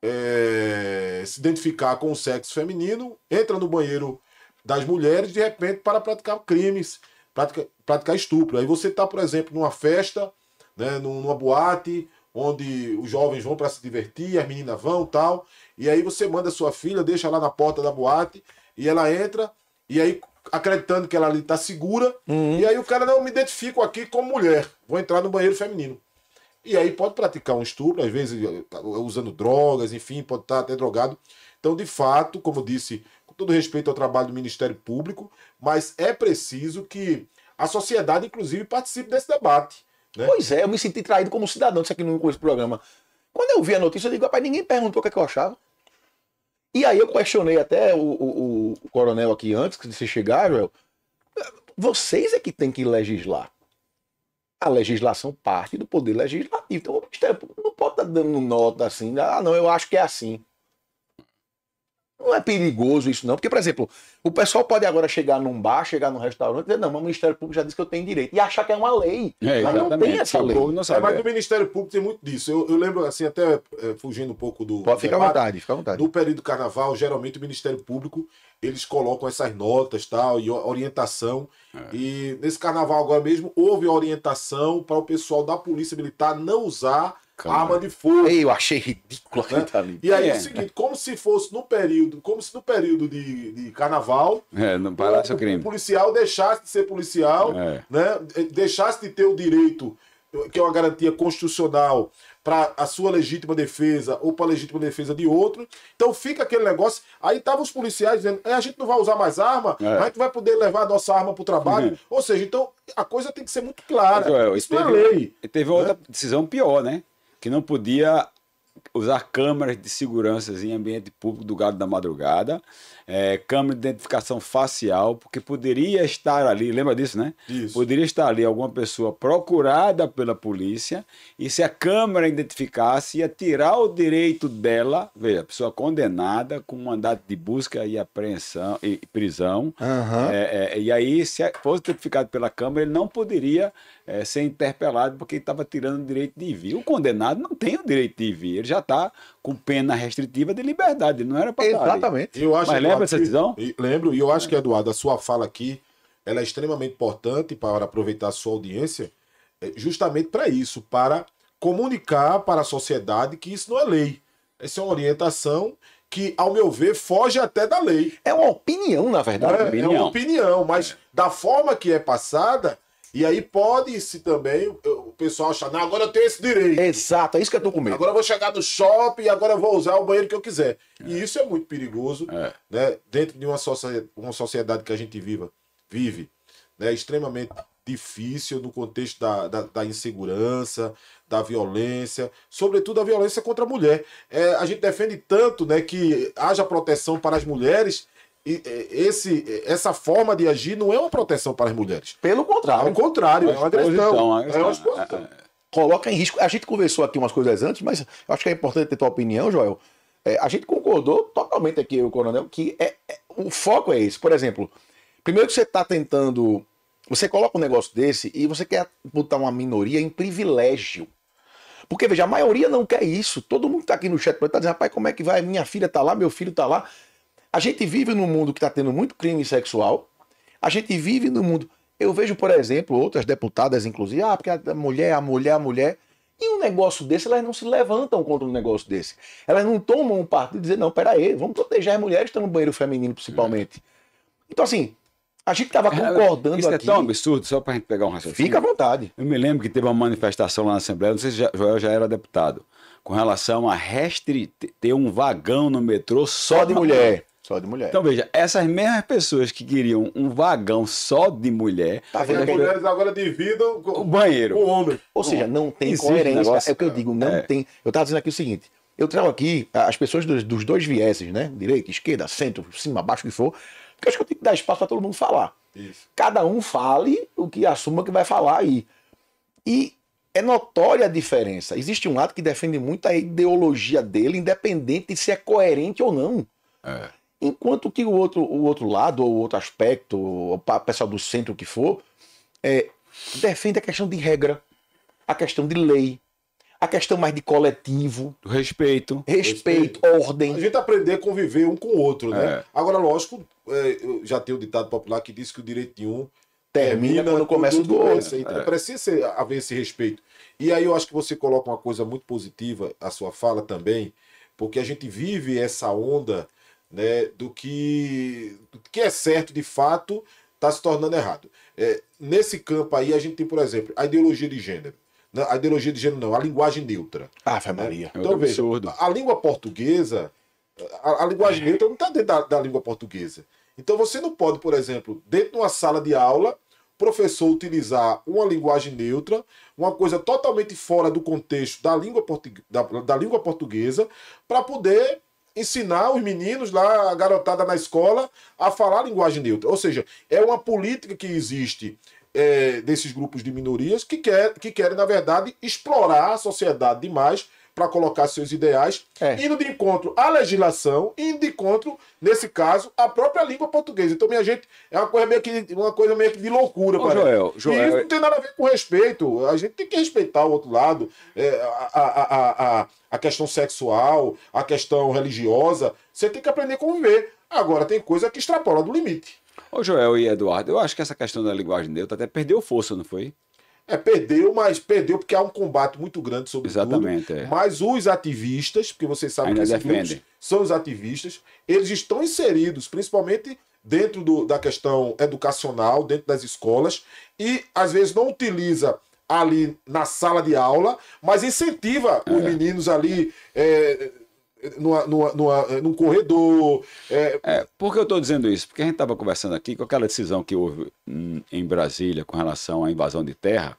é, se identificar com o sexo feminino, entra no banheiro das mulheres, de repente, para praticar crimes, praticar, praticar estupro. Aí você está, por exemplo, numa festa, né, numa boate, onde os jovens vão para se divertir, as meninas vão tal. E aí você manda sua filha, deixa lá na porta da boate, e ela entra, e aí acreditando que ela ali está segura, uhum. e aí o cara não me identifico aqui como mulher, vou entrar no banheiro feminino. E aí pode praticar um estupro, às vezes eh, usando drogas, enfim, pode estar tá até drogado. Então, de fato, como disse com todo respeito ao trabalho do Ministério Público, mas é preciso que a sociedade, inclusive, participe desse debate. Né? Pois é, eu me senti traído como cidadão, isso aqui no começo do programa. Quando eu vi a notícia, eu digo, rapaz, ninguém perguntou o que, é que eu achava. E aí eu questionei até o, o, o coronel aqui antes de você chegar, Joel. Vocês é que tem que legislar. A legislação parte do poder legislativo. Então o Ministério Público não pode estar tá dando nota assim. Ah, não, eu acho que é assim. Não é perigoso isso, não. Porque, por exemplo, o pessoal pode agora chegar num bar, chegar num restaurante e dizer, não, mas o Ministério Público já disse que eu tenho direito. E achar que é uma lei. É, mas não tem essa lei. É, mas no é. Ministério Público tem muito disso. Eu, eu lembro, assim, até é, fugindo um pouco do. Pode ficar à vontade, fica à vontade. No período do carnaval, geralmente o Ministério Público eles colocam essas notas tal, e orientação. É. E nesse carnaval agora mesmo, houve orientação para o pessoal da Polícia Militar não usar arma de fogo. Ei, eu achei ridículo né? tá ali. E aí é. é o seguinte, como se fosse no período, como se no período de, de carnaval, é, no Palácio o, Crime. o policial deixasse de ser policial, é. né? Eh, deixasse de ter o direito, que é uma garantia constitucional, para a sua legítima defesa ou para a legítima defesa de outro. Então fica aquele negócio. Aí estavam os policiais dizendo: é, a gente não vai usar mais arma, é. a gente vai poder levar a nossa arma para o trabalho. Uhum. Ou seja, então a coisa tem que ser muito clara. Joel, Isso teve, é lei. Teve né? outra decisão pior, né? que não podia usar câmeras de segurança em ambiente público do gado da madrugada é, câmera de identificação facial, porque poderia estar ali, lembra disso, né? Isso. Poderia estar ali alguma pessoa procurada pela polícia e se a câmera identificasse, ia tirar o direito dela, veja, pessoa condenada com mandato de busca e apreensão e prisão, uhum. é, é, e aí se fosse identificado pela câmera, ele não poderia é, ser interpelado porque estava tirando o direito de vir. O condenado não tem o direito de vir, ele já está com pena restritiva de liberdade, não era para Exatamente. Eu acho Mas, que lembra dessa decisão? Lembro, e eu acho que, Eduardo, a sua fala aqui ela é extremamente importante para aproveitar a sua audiência, é, justamente para isso, para comunicar para a sociedade que isso não é lei. Essa é uma orientação que, ao meu ver, foge até da lei. É uma opinião, na verdade. É, opinião. é uma opinião, mas é. da forma que é passada, e aí pode-se também o pessoal achar, não, agora eu tenho esse direito. Exato, é isso que eu tô com medo. Agora eu vou chegar no shopping e agora eu vou usar o banheiro que eu quiser. É. E isso é muito perigoso, é. né? Dentro de uma sociedade, uma sociedade que a gente viva, vive, né? Extremamente difícil no contexto da, da, da, insegurança, da violência, sobretudo a violência contra a mulher. É, a gente defende tanto né, que haja proteção para as mulheres, esse, essa forma de agir não é uma proteção para as mulheres. Pelo contrário. Ao contrário, é uma é agressão. É uma é exposição. É, coloca em risco. A gente conversou aqui umas coisas antes, mas eu acho que é importante ter tua opinião, Joel. É, a gente concordou totalmente aqui, o coronel, que é, é, o foco é esse. Por exemplo, primeiro que você está tentando. Você coloca um negócio desse e você quer botar uma minoria em privilégio. Porque, veja, a maioria não quer isso. Todo mundo que está aqui no chat está dizendo, rapaz, como é que vai? Minha filha está lá, meu filho está lá. A gente vive num mundo que está tendo muito crime sexual. A gente vive num mundo. Eu vejo, por exemplo, outras deputadas, inclusive, ah, porque a mulher, a mulher, a mulher. E um negócio desse, elas não se levantam contra um negócio desse. Elas não tomam um partido e dizem, não, peraí, vamos proteger as mulheres que estão no banheiro feminino, principalmente. É. Então, assim, a gente estava concordando Isso é aqui. Isso é tão absurdo, só para a gente pegar um raciocínio. Fica à vontade. Eu me lembro que teve uma manifestação lá na Assembleia, não sei se Joel já era deputado, com relação a restri ter um vagão no metrô só, só de mulher. Só de mulher. Então veja, essas mesmas pessoas que queriam um vagão só de mulher. Tá vendo né, as mulheres agora dividam o banheiro. O homem. Ou seja, não tem Existe coerência. Negócio, é o que eu digo, não é. tem. Eu estava dizendo aqui o seguinte: eu trago aqui as pessoas dos, dos dois vieses, né? Direita, esquerda, centro, cima, baixo, o que for. Porque eu acho que eu tenho que dar espaço para todo mundo falar. Isso. Cada um fale o que assuma que vai falar aí. E é notória a diferença. Existe um lado que defende muito a ideologia dele, independente de se é coerente ou não. É. Enquanto que o outro, o outro lado, ou o outro aspecto, o pessoal do centro que for, é, defende a questão de regra, a questão de lei, a questão mais de coletivo. Respeito. Respeito, respeito. ordem. A gente aprender a conviver um com o outro, né? É. Agora, lógico, é, já tem o ditado popular que diz que o direito de um termina, termina quando começa o do outro. Então, precisa ser, haver esse respeito. E aí eu acho que você coloca uma coisa muito positiva, a sua fala também, porque a gente vive essa onda né, do, que, do que é certo de fato está se tornando errado. É, nesse campo aí, a gente tem, por exemplo, a ideologia de gênero. Não, né? a ideologia de gênero não, a linguagem neutra. Ah, né? Maria. Então, é veja, a, a língua portuguesa, a, a linguagem é. neutra não está dentro da, da língua portuguesa. Então você não pode, por exemplo, dentro de uma sala de aula, professor utilizar uma linguagem neutra, uma coisa totalmente fora do contexto da língua, portu... da, da língua portuguesa, para poder ensinar os meninos lá, a garotada na escola, a falar linguagem neutra. Ou seja, é uma política que existe é, desses grupos de minorias que, quer, que querem, na verdade, explorar a sociedade demais para colocar seus ideais, é. indo de encontro à legislação, indo de encontro, nesse caso, à própria língua portuguesa. Então, minha gente, é uma coisa meio que, uma coisa meio que de loucura. para Joel, Joel, e isso não tem nada a ver com respeito. A gente tem que respeitar o outro lado, é, a, a, a, a questão sexual, a questão religiosa. Você tem que aprender a conviver. Agora, tem coisa que extrapola do limite. Ô Joel e Eduardo, eu acho que essa questão da linguagem neutra até perdeu força, não foi? É, perdeu, mas perdeu porque há um combate muito grande sobre Exatamente, tudo. É. Mas os ativistas, porque você sabe Ainda que esses defendem. são os ativistas, eles estão inseridos, principalmente dentro do, da questão educacional, dentro das escolas, e às vezes não utiliza ali na sala de aula, mas incentiva é. os meninos ali. É, numa, numa, numa, eh, num corredor. É... é por que eu estou dizendo isso? Porque a gente estava conversando aqui com aquela decisão que houve hum, em Brasília com relação à invasão de terra.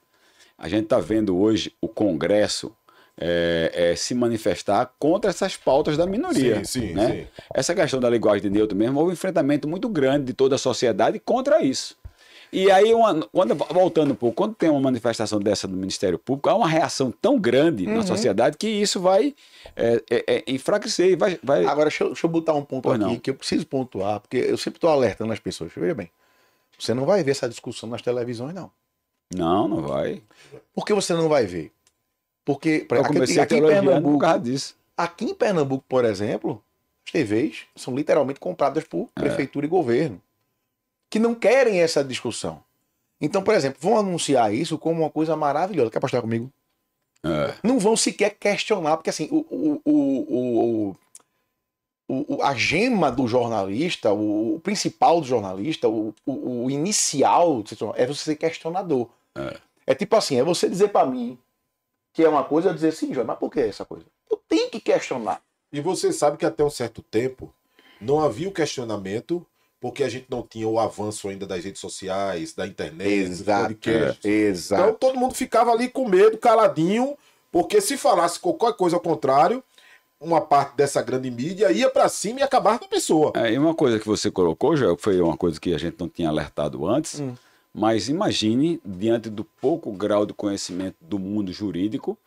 A gente está vendo hoje o Congresso é, é, se manifestar contra essas pautas da minoria. Sim, sim, né? sim. Essa questão da linguagem de neutro mesmo, houve um enfrentamento muito grande de toda a sociedade contra isso. E aí, uma, quando, voltando um pouco, quando tem uma manifestação dessa do Ministério Público, há uma reação tão grande uhum. na sociedade que isso vai é, é, é enfraquecer vai, vai, Agora, deixa eu, deixa eu botar um ponto pois aqui não. que eu preciso pontuar, porque eu sempre estou alertando as pessoas. Veja bem, você não vai ver essa discussão nas televisões, não. Não, não vai. Por que você não vai ver? Porque eu aqui, comecei aqui, a aqui em Pernambuco, por causa disso. Aqui em Pernambuco, por exemplo, as TVs são literalmente compradas por é. prefeitura é. e governo que não querem essa discussão. Então, por exemplo, vão anunciar isso como uma coisa maravilhosa. Quer apostar comigo? É. Não vão sequer questionar, porque assim, o, o, o, a gema do jornalista, o, principal do jornalista, o, inicial é você ser questionador. É. é tipo assim, é você dizer para mim que é uma coisa, eu dizer, sim, Jorge, mas por que essa coisa? Eu tenho que questionar. E você sabe que até um certo tempo não havia o questionamento porque a gente não tinha o avanço ainda das redes sociais, da internet, exato, podcast. É, exato. Então todo mundo ficava ali com medo, caladinho, porque se falasse qualquer coisa ao contrário, uma parte dessa grande mídia ia para cima e acabava com a pessoa. É, e uma coisa que você colocou, já foi uma coisa que a gente não tinha alertado antes, hum. mas imagine, diante do pouco grau de conhecimento do mundo jurídico,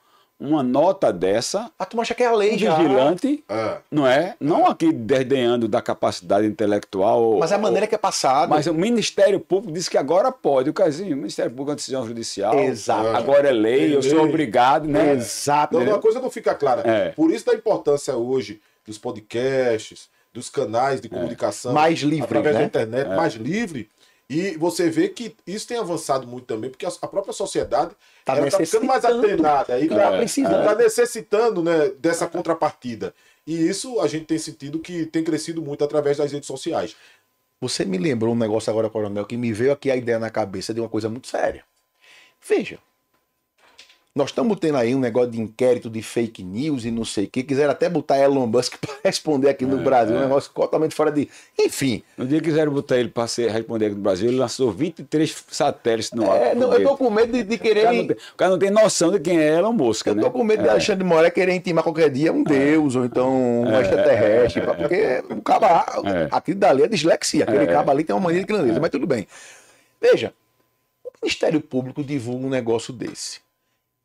uma nota dessa. Ah, tu acha que é a lei um vigilante, é. não é? Não é. aqui desdenhando da capacidade intelectual. Mas a maneira ou, que é passada. Mas o Ministério Público disse que agora pode. O casinho, o Ministério Público é uma decisão judicial. Exato. Agora é lei, eu sou obrigado, né? É. Exato. Não, uma coisa não fica clara. É. Por isso da importância hoje dos podcasts, dos canais de comunicação. Mais livre, através né? da internet, mais livre e você vê que isso tem avançado muito também, porque a própria sociedade está tá ficando mais atenada está é, necessitando né, dessa contrapartida. E isso a gente tem sentido que tem crescido muito através das redes sociais. Você me lembrou um negócio agora, Coronel, que me veio aqui a ideia na cabeça de uma coisa muito séria. Veja, nós estamos tendo aí um negócio de inquérito de fake news e não sei o que. Quiseram até botar Elon Musk para responder aqui no é, Brasil, é. um negócio totalmente fora de. Enfim. No dia que quiseram botar ele para responder aqui no Brasil, ele lançou 23 satélites no é, ar. Não, eu tô com medo de, de querer. O cara, não tem, cara não tem noção de quem é Elon Musk. Eu né? tô com medo é. de Alexandre Moraes querer intimar qualquer dia um é. deus ou então um é. extraterrestre, é. porque o cara. Aquilo dali é dislexia, aquele é. ali tem uma mania de grandeza, mas tudo bem. Veja, o Ministério Público divulga um negócio desse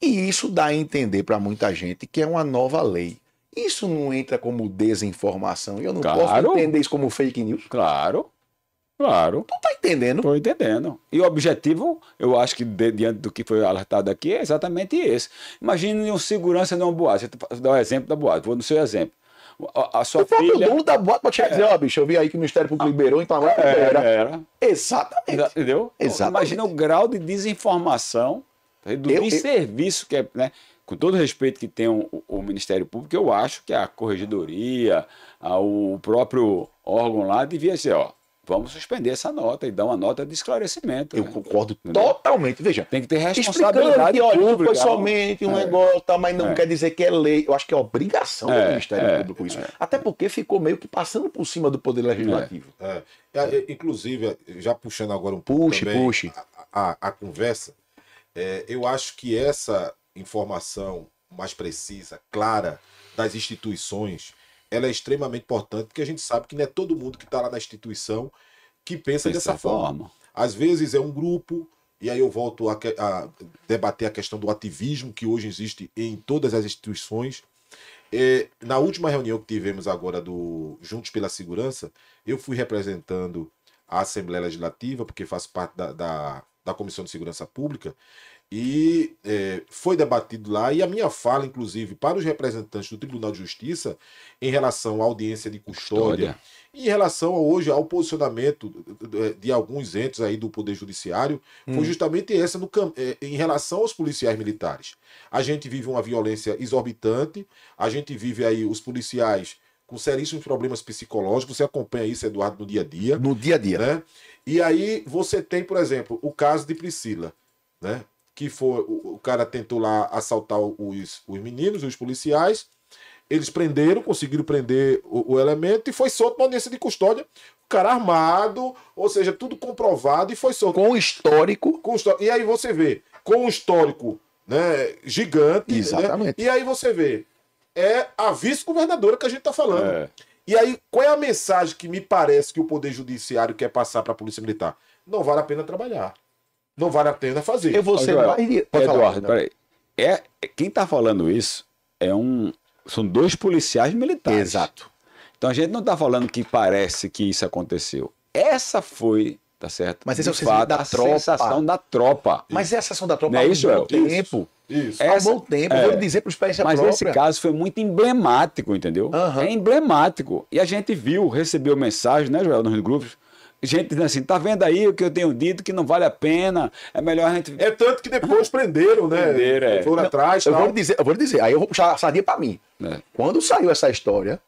e isso dá a entender para muita gente que é uma nova lei. Isso não entra como desinformação. Eu não claro. posso entender isso como fake news. Claro. Claro. Tu tá entendendo? Tô entendendo. E o objetivo, eu acho que de, diante do que foi alertado aqui, é exatamente esse. Imagine um segurança numa boate. Vou dar um exemplo da boate, vou no seu exemplo. A, a sua o filha... próprio dono da boate pode chegar é. dizer, ó, oh, bicho, eu vi aí que o Ministério Público ah, liberou, então agora é, era. era. Exatamente. Entendeu? Exatamente. Imagina o grau de desinformação Reduzir tá? serviço, que é, né? com todo o respeito que tem o, o, Ministério Público, eu acho que a corregedoria, a, o próprio órgão lá devia ser, ó, vamos suspender essa nota e dar uma nota de esclarecimento. Eu né? concordo Entendeu? totalmente. Veja, tem que ter responsabilidade olha, pública. Foi somente um é. negócio, tá, mas não é. quer dizer que é lei. Eu acho que é obrigação é. do Ministério é, Público isso. É. Até porque ficou meio que passando por cima do Poder Legislativo. É, inclusive, já puxando agora um pouco puxe, também puxe. A, a, a conversa, é, eu acho que essa informação mais precisa, clara, das instituições, ela é extremamente importante, porque a gente sabe que não é todo mundo que está lá na instituição que pensa Dessa dessa forma. forma. Às vezes é um grupo, e aí eu volto a, a, debater a questão do ativismo que hoje existe em todas as instituições. É, na última reunião que tivemos agora do Juntos pela Segurança, eu fui representando a Assembleia Legislativa, porque faço parte da, da da Comissão de Segurança Pública, e é, foi debatido lá, e a minha fala, inclusive, para os representantes do Tribunal de Justiça, em relação à audiência de custódia, custódia. em relação hoje ao posicionamento de alguns entes aí do Poder Judiciário, hum. foi justamente essa no, é, em relação aos policiais militares. A gente vive uma violência exorbitante, a gente vive aí os policiais com seríssimos problemas psicológicos, você acompanha isso, Eduardo, no dia a dia. No dia a dia. Né? E aí você tem, por exemplo, o caso de Priscila, né? Que foi o, o cara tentou lá assaltar os, os meninos, os policiais. Eles prenderam, conseguiram prender o, o elemento e foi solto uma audiência de custódia. O cara armado, ou seja, tudo comprovado e foi solto. Com histórico. Com histórico. E aí você vê, com um histórico né, gigante. Exatamente. Né? E aí você vê, é a vice-governadora que a gente está falando. É. E aí, qual é a mensagem que me parece que o Poder Judiciário quer passar para a Polícia Militar? Não vale a pena trabalhar. Não vale a pena fazer. Eu vou ser mais... Eduardo, falar, peraí. É, quem está falando isso é um, são dois policiais militares. Exato. Então a gente não está falando que parece que isso aconteceu. Essa foi Tá certo? Mas esse é o fato, da a tropa. sensação da tropa. Mas isso. é a sensação da tropa Não é um bom tempo. Isso. Há um bom tempo, vou dizer para os pés Mas própria. esse caso foi muito emblemático, entendeu? Uhum. É emblemático. E a gente viu, recebeu mensagem, né, Joel, nos grupos, gente dizendo assim, tá vendo aí o que eu tenho dito, que não vale a pena, é melhor a gente... É tanto que depois prenderam, né? Prenderam, é. Foram atrás, eu vou, dizer, eu vou dizer, aí eu vou puxar a sardinha pra mim. É. Quando saiu essa história,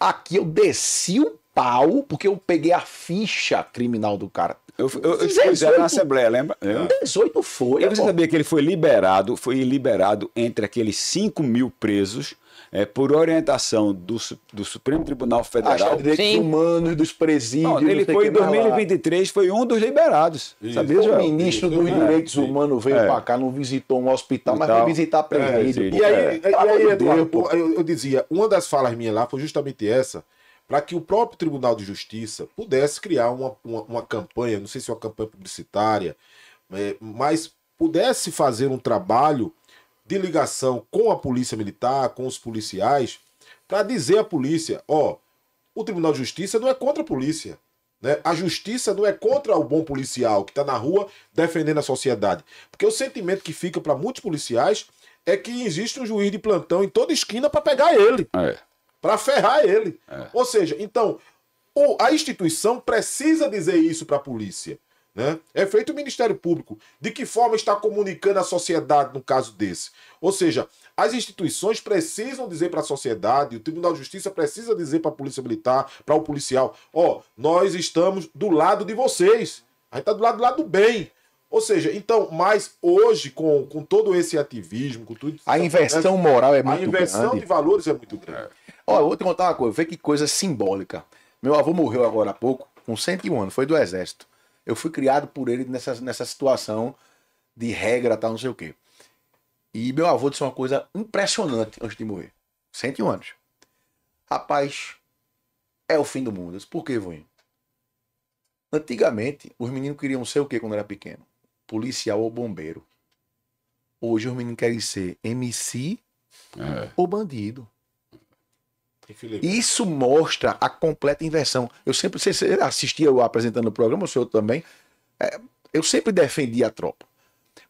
aqui eu desci o pau, porque eu peguei a ficha criminal do cara. Eu, eu, eu 18, na Assembleia, lembra? 18 é. é. foi. E você sabia que ele foi liberado, foi liberado entre aqueles 5 mil presos é, por orientação do, do Supremo Tribunal Federal. Os direitos humanos, dos presídios. Não, ele foi em 2023, lá. foi um dos liberados. Sabia, O ministro dos é. Direitos é, Humanos veio é. para cá, não visitou um hospital, mas veio visitar presídio. É, e aí, tá e aí Eduardo, eu, eu dizia, uma das falas minhas lá foi justamente essa, para que o próprio Tribunal de Justiça pudesse criar uma, uma, uma campanha, não sei se é uma campanha publicitária, é, mas pudesse fazer um trabalho de ligação com a polícia militar, com os policiais, para dizer à polícia, ó, o Tribunal de Justiça não é contra a polícia. Né? A justiça não é contra o bom policial que está na rua defendendo a sociedade. Porque o sentimento que fica para muitos policiais é que existe um juiz de plantão em toda esquina para pegar ele. É para ferrar ele. É. Ou seja, então, o, a instituição precisa dizer isso para a polícia. Né? É feito o Ministério Público. De que forma está comunicando a sociedade no caso desse? Ou seja, as instituições precisam dizer para a sociedade, o Tribunal de Justiça precisa dizer para a Polícia Militar, para o policial: ó, oh, nós estamos do lado de vocês. A gente está do lado do lado do bem. Ou seja, então, mas hoje, com, com todo esse ativismo, com tudo. A inversão moral é muito grande. A inversão grande. de valores é muito grande. É. Olha, eu vou te contar uma coisa, vê que coisa simbólica. Meu avô morreu agora há pouco, com 101 anos, foi do exército. Eu fui criado por ele nessa, nessa situação de regra, tal, não sei o quê. E meu avô disse uma coisa impressionante antes de morrer. 101 anos. Rapaz, é o fim do mundo. Eu disse, por que, Voinho? Antigamente, os meninos queriam ser o quê quando era pequeno? policial ou bombeiro. Hoje os meninos querem ser MC é. ou bandido. Isso mostra a completa inversão. Eu sempre você assistia eu apresentando o programa, o senhor também. É, eu sempre defendi a tropa.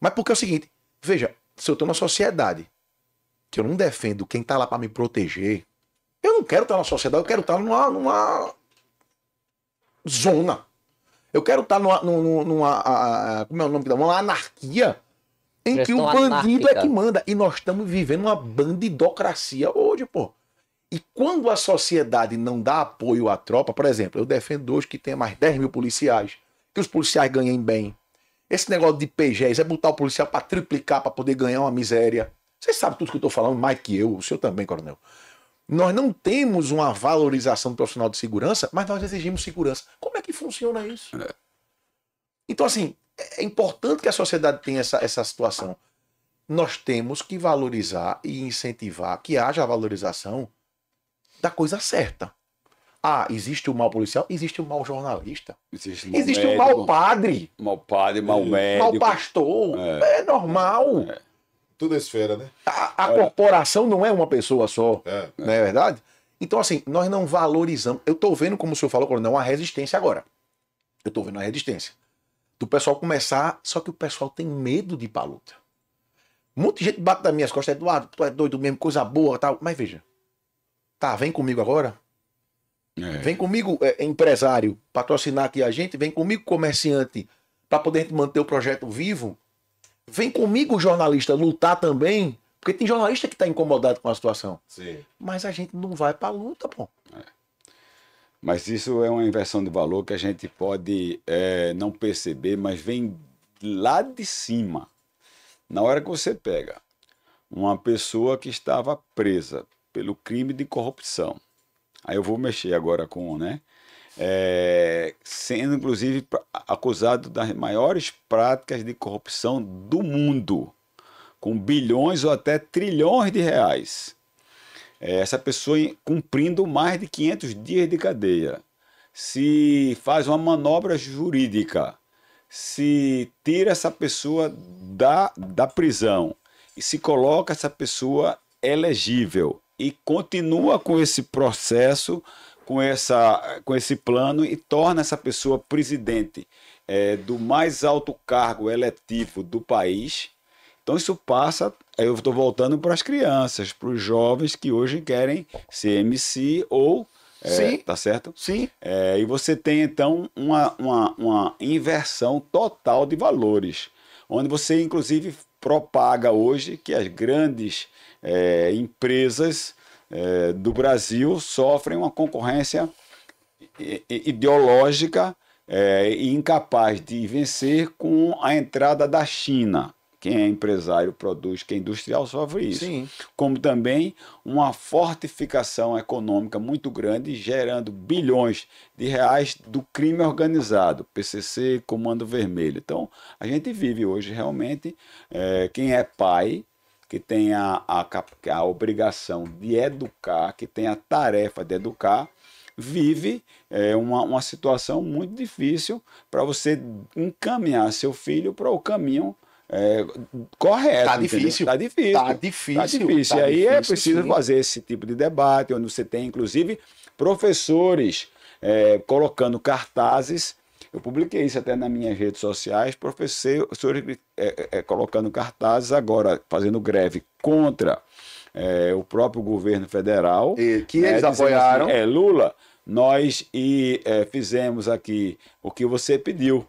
Mas porque é o seguinte, veja, se eu estou na sociedade, que eu não defendo quem está lá para me proteger, eu não quero estar tá na sociedade, eu quero estar tá numa, numa zona. Eu quero estar tá numa. numa, numa a, a, como é o nome que dá? Uma anarquia em que o bandido anárquica. é que manda. E nós estamos vivendo uma bandidocracia hoje, pô. E quando a sociedade não dá apoio à tropa, por exemplo, eu defendo hoje que tenha mais 10 mil policiais, que os policiais ganhem bem. Esse negócio de PGs é botar o policial para triplicar, para poder ganhar uma miséria. Vocês sabem tudo que eu estou falando, mais que eu, o senhor também, coronel. Nós não temos uma valorização do profissional de segurança, mas nós exigimos segurança. Como é que funciona isso? É. Então, assim, é, é importante que a sociedade tenha essa, essa situação. Nós temos que valorizar e incentivar que haja a valorização da coisa certa. Ah, existe o mal policial, existe o mal jornalista. Existe, existe médico, o mal padre. Mal padre, mal médico. Mal pastor. É, é normal. É. Tudo é esfera, né? A, a corporação não é uma pessoa só, é. não é verdade? Então, assim, nós não valorizamos. Eu tô vendo, como o senhor falou, não uma resistência agora. Eu tô vendo a resistência. Do pessoal começar, só que o pessoal tem medo de ir pra luta. Muita gente bate nas minhas costas, Eduardo, tu é doido mesmo, coisa boa tal. Mas veja, tá, vem comigo agora. É. Vem comigo, é, empresário, patrocinar aqui a gente, vem comigo, comerciante, para poder manter o projeto vivo. Vem comigo, jornalista, lutar também. Porque tem jornalista que está incomodado com a situação. Sim. Mas a gente não vai para a luta, pô. É. Mas isso é uma inversão de valor que a gente pode é, não perceber, mas vem lá de cima. Na hora que você pega uma pessoa que estava presa pelo crime de corrupção, aí eu vou mexer agora com, né? é, sendo inclusive acusado das maiores práticas de corrupção do mundo, com bilhões ou até trilhões de reais. É, essa pessoa cumprindo mais de 500 dias de cadeia. Se faz uma manobra jurídica, se tira essa pessoa da, da prisão e se coloca essa pessoa elegível e continua com esse processo com, essa, com esse plano e torna essa pessoa presidente é, do mais alto cargo eletivo do país. Então isso passa, eu estou voltando para as crianças, para os jovens que hoje querem ser MC ou é, Sim. Tá certo? Sim. É, e você tem então uma, uma, uma inversão total de valores, onde você inclusive propaga hoje que as grandes é, empresas é, do Brasil sofrem uma concorrência ideológica é, e incapaz de vencer com a entrada da China. Quem é empresário, produz, quem é industrial sofre isso. Sim. Como também uma fortificação econômica muito grande, gerando bilhões de reais do crime organizado, PCC, Comando Vermelho. Então, a gente vive hoje realmente, é, quem é pai que tem a, a, a obrigação de educar, que tem a tarefa de educar, vive é, uma, uma situação muito difícil para você encaminhar seu filho para o caminho é, correto. Está difícil. Está difícil. Tá difícil. Tá difícil. Tá e aí é difícil, é preciso sim. fazer esse tipo de debate, onde você tem, inclusive, professores é, colocando cartazes eu publiquei isso até nas minhas redes sociais, professores é, é, colocando cartazes agora, fazendo greve contra é, o próprio governo federal. E, que né, eles assim, apoiaram. é, Lula, nós e, é, fizemos aqui o que você pediu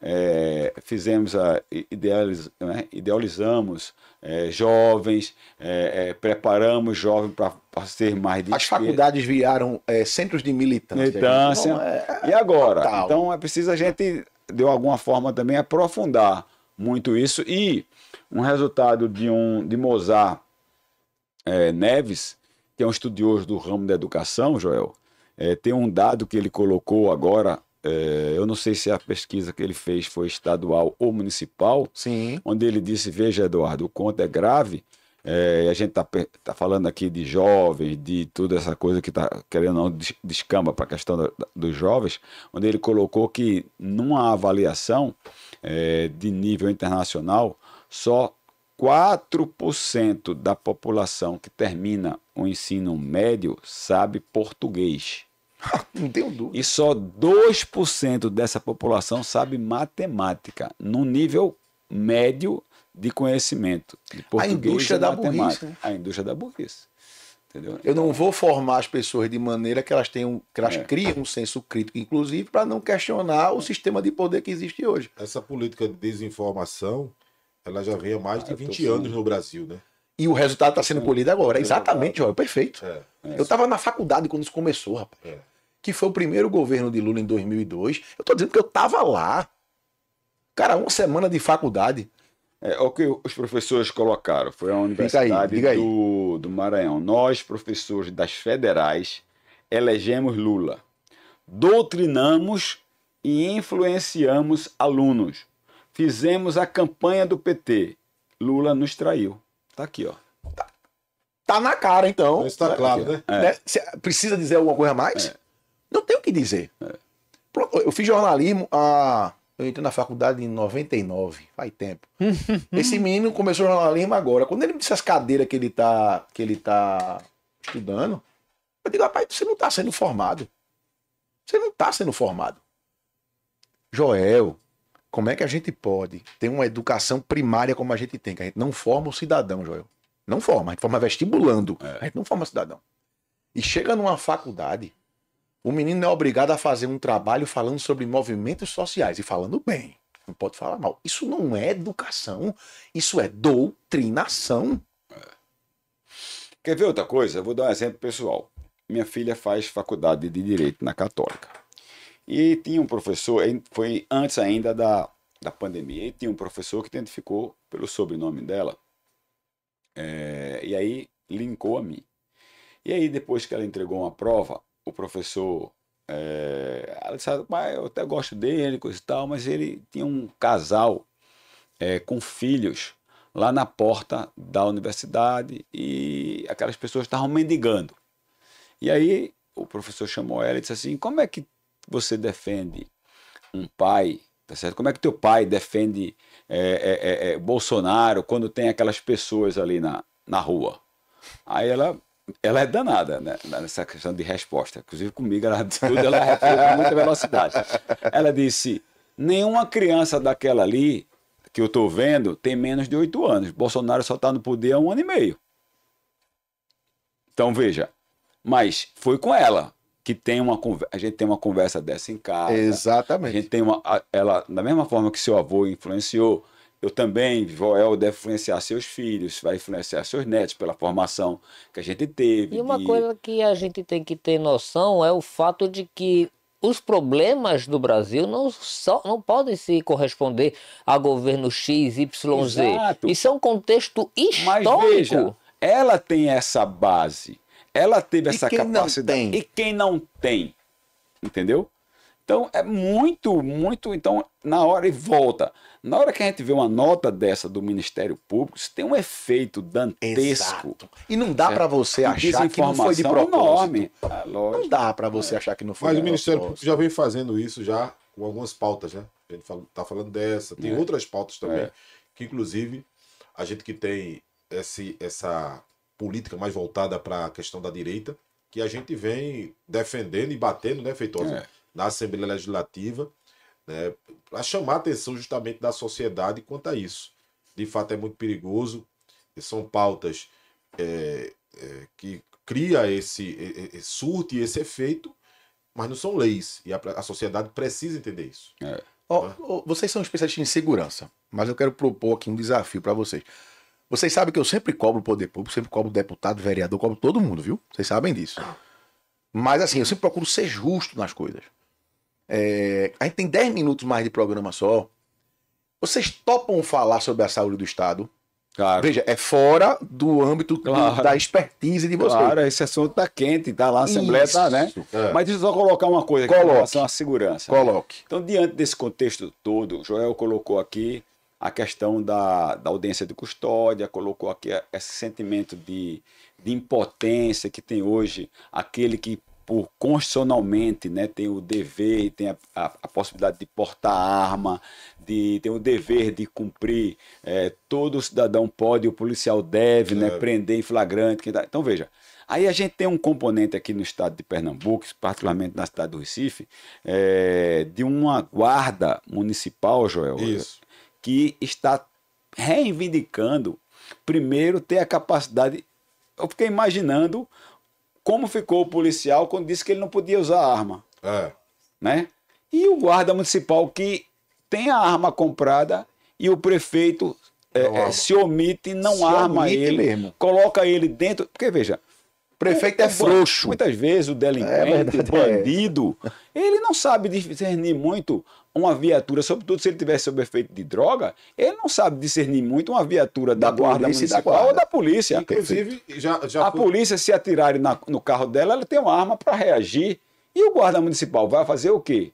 é, fizemos a idealiz, né, idealizamos é, jovens, é, é preparamos jovens para ser mais de As esquerda. faculdades viraram é, centros de militância. militância. Então, é, e agora? Total. Então é preciso a gente, de alguma forma, também aprofundar muito isso. E um resultado de um de Mozart Neves, que é um estudioso do ramo da educação, Joel, tem um dado que ele colocou agora é, eu não sei se a pesquisa que ele fez foi estadual ou municipal, Sim. onde ele disse: Veja, Eduardo, o conto é grave. É, a gente está tá falando aqui de jovens, de toda essa coisa que está querendo não descamba para a questão dos jovens, onde ele colocou que numa avaliação é, de nível internacional, só 4% da população que termina o ensino médio sabe português. Não tenho dúvida. E só 2% dessa população sabe matemática, num nível médio de conhecimento. De a indústria da burrice. Né? A indústria da burrice. Entendeu? Eu então, não vou formar as pessoas de maneira que elas tenham, que elas é. criem um senso crítico, inclusive, para não questionar o sistema de poder que existe hoje. Essa política de desinformação, ela já vem há mais ah, de 20 anos no Brasil, né? E o resultado está sendo é. colhido agora. É Exatamente, ó, perfeito. É. Eu estava na faculdade quando isso começou, rapaz. Que foi o primeiro governo de Lula em 2002. Eu estou dizendo que eu estava lá. Cara, uma semana de faculdade. É, o que os professores colocaram foi a Universidade diga aí, do, do Maranhão. Nós, professores das federais, elegemos Lula. Doutrinamos e influenciamos alunos. Fizemos a campanha do PT. Lula nos traiu. Tá aqui, ó. Tá, tá na cara, então. Isso tá claro, né? É. Né? Precisa dizer alguma coisa a mais? É. Não tem o que dizer. É. Eu fiz jornalismo a. Eu entrei na faculdade em 99, faz tempo. Esse menino começou jornalismo agora. Quando ele me disse as cadeiras que ele tá, que ele tá estudando, eu digo, rapaz, você não tá sendo formado. Você não tá sendo formado. Joel, como é que a gente pode ter uma educação primária como a gente tem, que a gente não forma o cidadão, Joel? Não forma, a gente forma vestibulando, é. a gente não forma cidadão. E chega numa faculdade, o menino é obrigado a fazer um trabalho falando sobre movimentos sociais e falando bem, não pode falar mal. Isso não é educação, isso é doutrinação. É. Quer ver outra coisa? Eu vou dar um exemplo pessoal. Minha filha faz faculdade de Direito na Católica. E tinha um professor, foi antes ainda da, da pandemia, e tinha um professor que identificou pelo sobrenome dela. É, e aí linkou a mim. E aí, depois que ela entregou uma prova, o professor. É, ela disse, mas ah, eu até gosto dele, coisa e tal, mas ele tinha um casal é, com filhos lá na porta da universidade e aquelas pessoas estavam mendigando. E aí o professor chamou ela e disse assim: Como é que você defende um pai, tá certo? Como é que teu pai defende é é, é, é, Bolsonaro quando tem aquelas pessoas ali na, na rua? Aí ela ela é danada né? nessa questão de resposta. Inclusive comigo, ela tudo, ela com muita velocidade. Ela disse: nenhuma criança daquela ali que eu estou vendo tem menos de oito anos. Bolsonaro só está no poder há um ano e meio. Então veja, mas foi com ela que tem uma a gente tem uma conversa dessa em casa. Exatamente. A gente tem uma ela da mesma forma que seu avô influenciou, eu também, Joel, deve influenciar seus filhos, vai influenciar seus netos pela formação que a gente teve. E uma de... coisa que a gente tem que ter noção é o fato de que os problemas do Brasil não, só, não podem se corresponder a governo X, Y, Z. Isso é um contexto histórico. Mas veja, ela tem essa base ela teve e essa capacidade. E quem não tem? Entendeu? Então é muito, muito. Então, na hora e volta. Na hora que a gente vê uma nota dessa do Ministério Público, isso tem um efeito dantesco. Exato. E não dá para você achar que não foi de propósito. Enorme. Ah, não dá para você é. achar que não foi Mas o Ministério Público já vem fazendo isso já com algumas pautas, né? A gente está falando dessa, tem é. outras pautas também, é. que inclusive a gente que tem esse, essa política mais voltada para a questão da direita, que a gente vem defendendo e batendo, né, Feitosa, é. na Assembleia Legislativa, né, para chamar a atenção justamente da sociedade quanto a isso. De fato, é muito perigoso, são pautas é, é, que cria esse é, e esse efeito, mas não são leis, e a, a sociedade precisa entender isso. Oh, oh, vocês são especialistas em segurança, mas eu quero propor aqui um desafio para vocês. Vocês sabem que eu sempre cobro o poder público, sempre cobro deputado, vereador, cobro todo mundo, viu? Vocês sabem disso. Mas assim, eu sempre procuro ser justo nas coisas. É... A gente tem 10 minutos mais de programa só. Vocês topam falar sobre a saúde do Estado? Claro. Veja, é fora do âmbito claro. do, da expertise de vocês. Claro, esse assunto tá quente, tá lá a Assembleia, tá, né? É. Mas deixa eu só colocar uma coisa aqui Coloque. em relação à segurança. Coloque. Né? Então, diante desse contexto todo, Joel colocou aqui a questão da, da audiência de custódia, colocou aqui esse sentimento de, de impotência que tem hoje aquele que por constitucionalmente né, tem o dever e tem a, a, a, possibilidade de portar arma, de tem o dever de cumprir. É, todo cidadão pode, o policial deve é. né, prender em flagrante. Tá. Então, veja, aí a gente tem um componente aqui no estado de Pernambuco, particularmente na cidade do Recife, é, de uma guarda municipal, Joel, Isso que está reivindicando, primeiro, ter a capacidade. Eu fiquei imaginando como ficou o policial quando disse que ele não podia usar arma. É. Né? E o guarda municipal que tem a arma comprada e o prefeito é, é, se omite, não se arma ele, mesmo. coloca ele dentro. Porque, veja, prefeito é, é frouxo. Muitas vezes o é delinquente, o é. bandido, ele não sabe discernir muito uma viatura, sobretudo se ele tivesse sob efeito de droga, ele não sabe discernir muito uma viatura da, da guarda municipal da guarda. ou da polícia. Inclusive, já, já a foi... polícia, se atirarem no carro dela, ela tem uma arma para reagir. E o guarda municipal vai fazer o quê?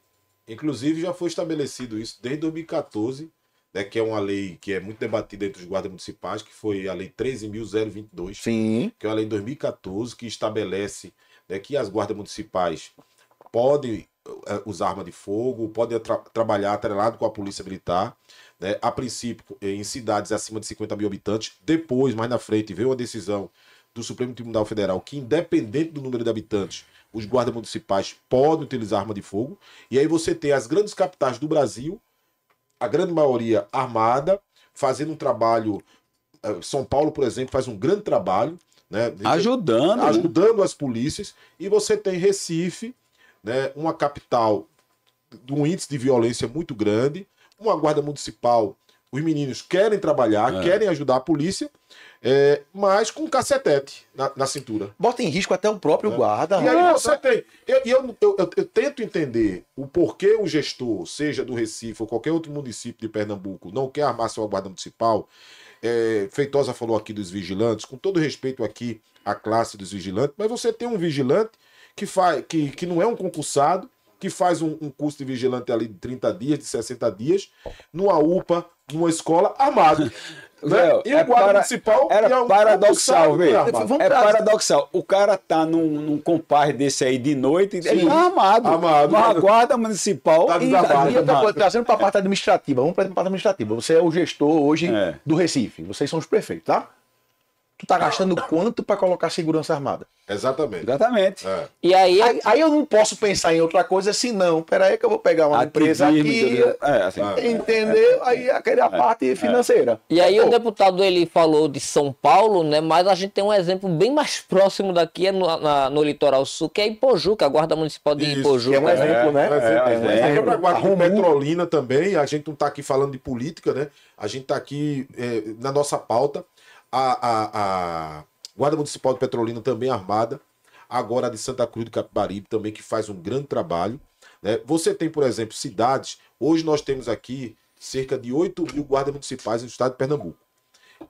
Inclusive, já foi estabelecido isso desde 2014, né, que é uma lei que é muito debatida entre os guardas municipais, que foi a Lei 13.022, Sim. que é uma lei de 2014, que estabelece né, que as guardas municipais podem eh, usar arma de fogo, podem tra trabalhar atrelado com a polícia militar, né? a princípio eh, em cidades acima de 50 mil habitantes. Depois, mais na frente, veio a decisão do Supremo Tribunal Federal que, independente do número de habitantes, os guardas municipais podem utilizar arma de fogo. E aí você tem as grandes capitais do Brasil, a grande maioria armada, fazendo um trabalho. Eh, São Paulo, por exemplo, faz um grande trabalho. Né? Ajudando. Né? Ajudando as polícias. E você tem Recife, né, uma capital de um índice de violência muito grande, uma guarda municipal, os meninos querem trabalhar, é. querem ajudar a polícia, é, mas com um cacetete na, na, cintura. Bota em risco até o próprio é. guarda. E aí você tem. Eu eu, eu, eu, eu, tento entender o porquê o gestor, seja do Recife ou qualquer outro município de Pernambuco, não quer armar sua guarda municipal. É, Feitosa falou aqui dos vigilantes, com todo respeito aqui à classe dos vigilantes, mas você tem um vigilante que, faz, que, que não é um concursado, que faz um, um, curso de vigilante ali de 30 dias, de 60 dias, numa UPA, numa escola, amado Né? e é o guarda para, municipal era é um paradoxal, velho. É, paradoxal. O cara tá num, num compadre desse aí de noite, Sim. ele tá armado. armado. a guarda municipal tá e, e trazendo para a parte administrativa. Vamos para a parte administrativa. Você é o gestor hoje é. do Recife. Vocês são os prefeitos, tá? tu tá gastando quanto para colocar segurança armada? Exatamente. Exatamente. É. E aí, aí, aí, eu não posso pensar em outra coisa pera peraí que eu vou pegar uma empresa aqui, é, assim, ah, é, entendeu? aí aquele a é. parte é. financeira. E aí Pô. o deputado ele falou de São Paulo, né? Mas a gente tem um exemplo bem mais próximo daqui é no, na, no litoral sul, que é Ipojuca, a guarda municipal de Isso, Ipojuca. É um exemplo, é, né? É, um exemplo. guarda Petrolina também, a gente não tá aqui falando de política, né? A gente tá aqui na nossa pauta a, a, a Guarda Municipal de Petrolina também armada, agora a de Santa Cruz do Capibaribe também, que faz um grande trabalho. Né? Você tem, por exemplo, cidades, hoje nós temos aqui cerca de 8 mil guardas municipais no estado de Pernambuco.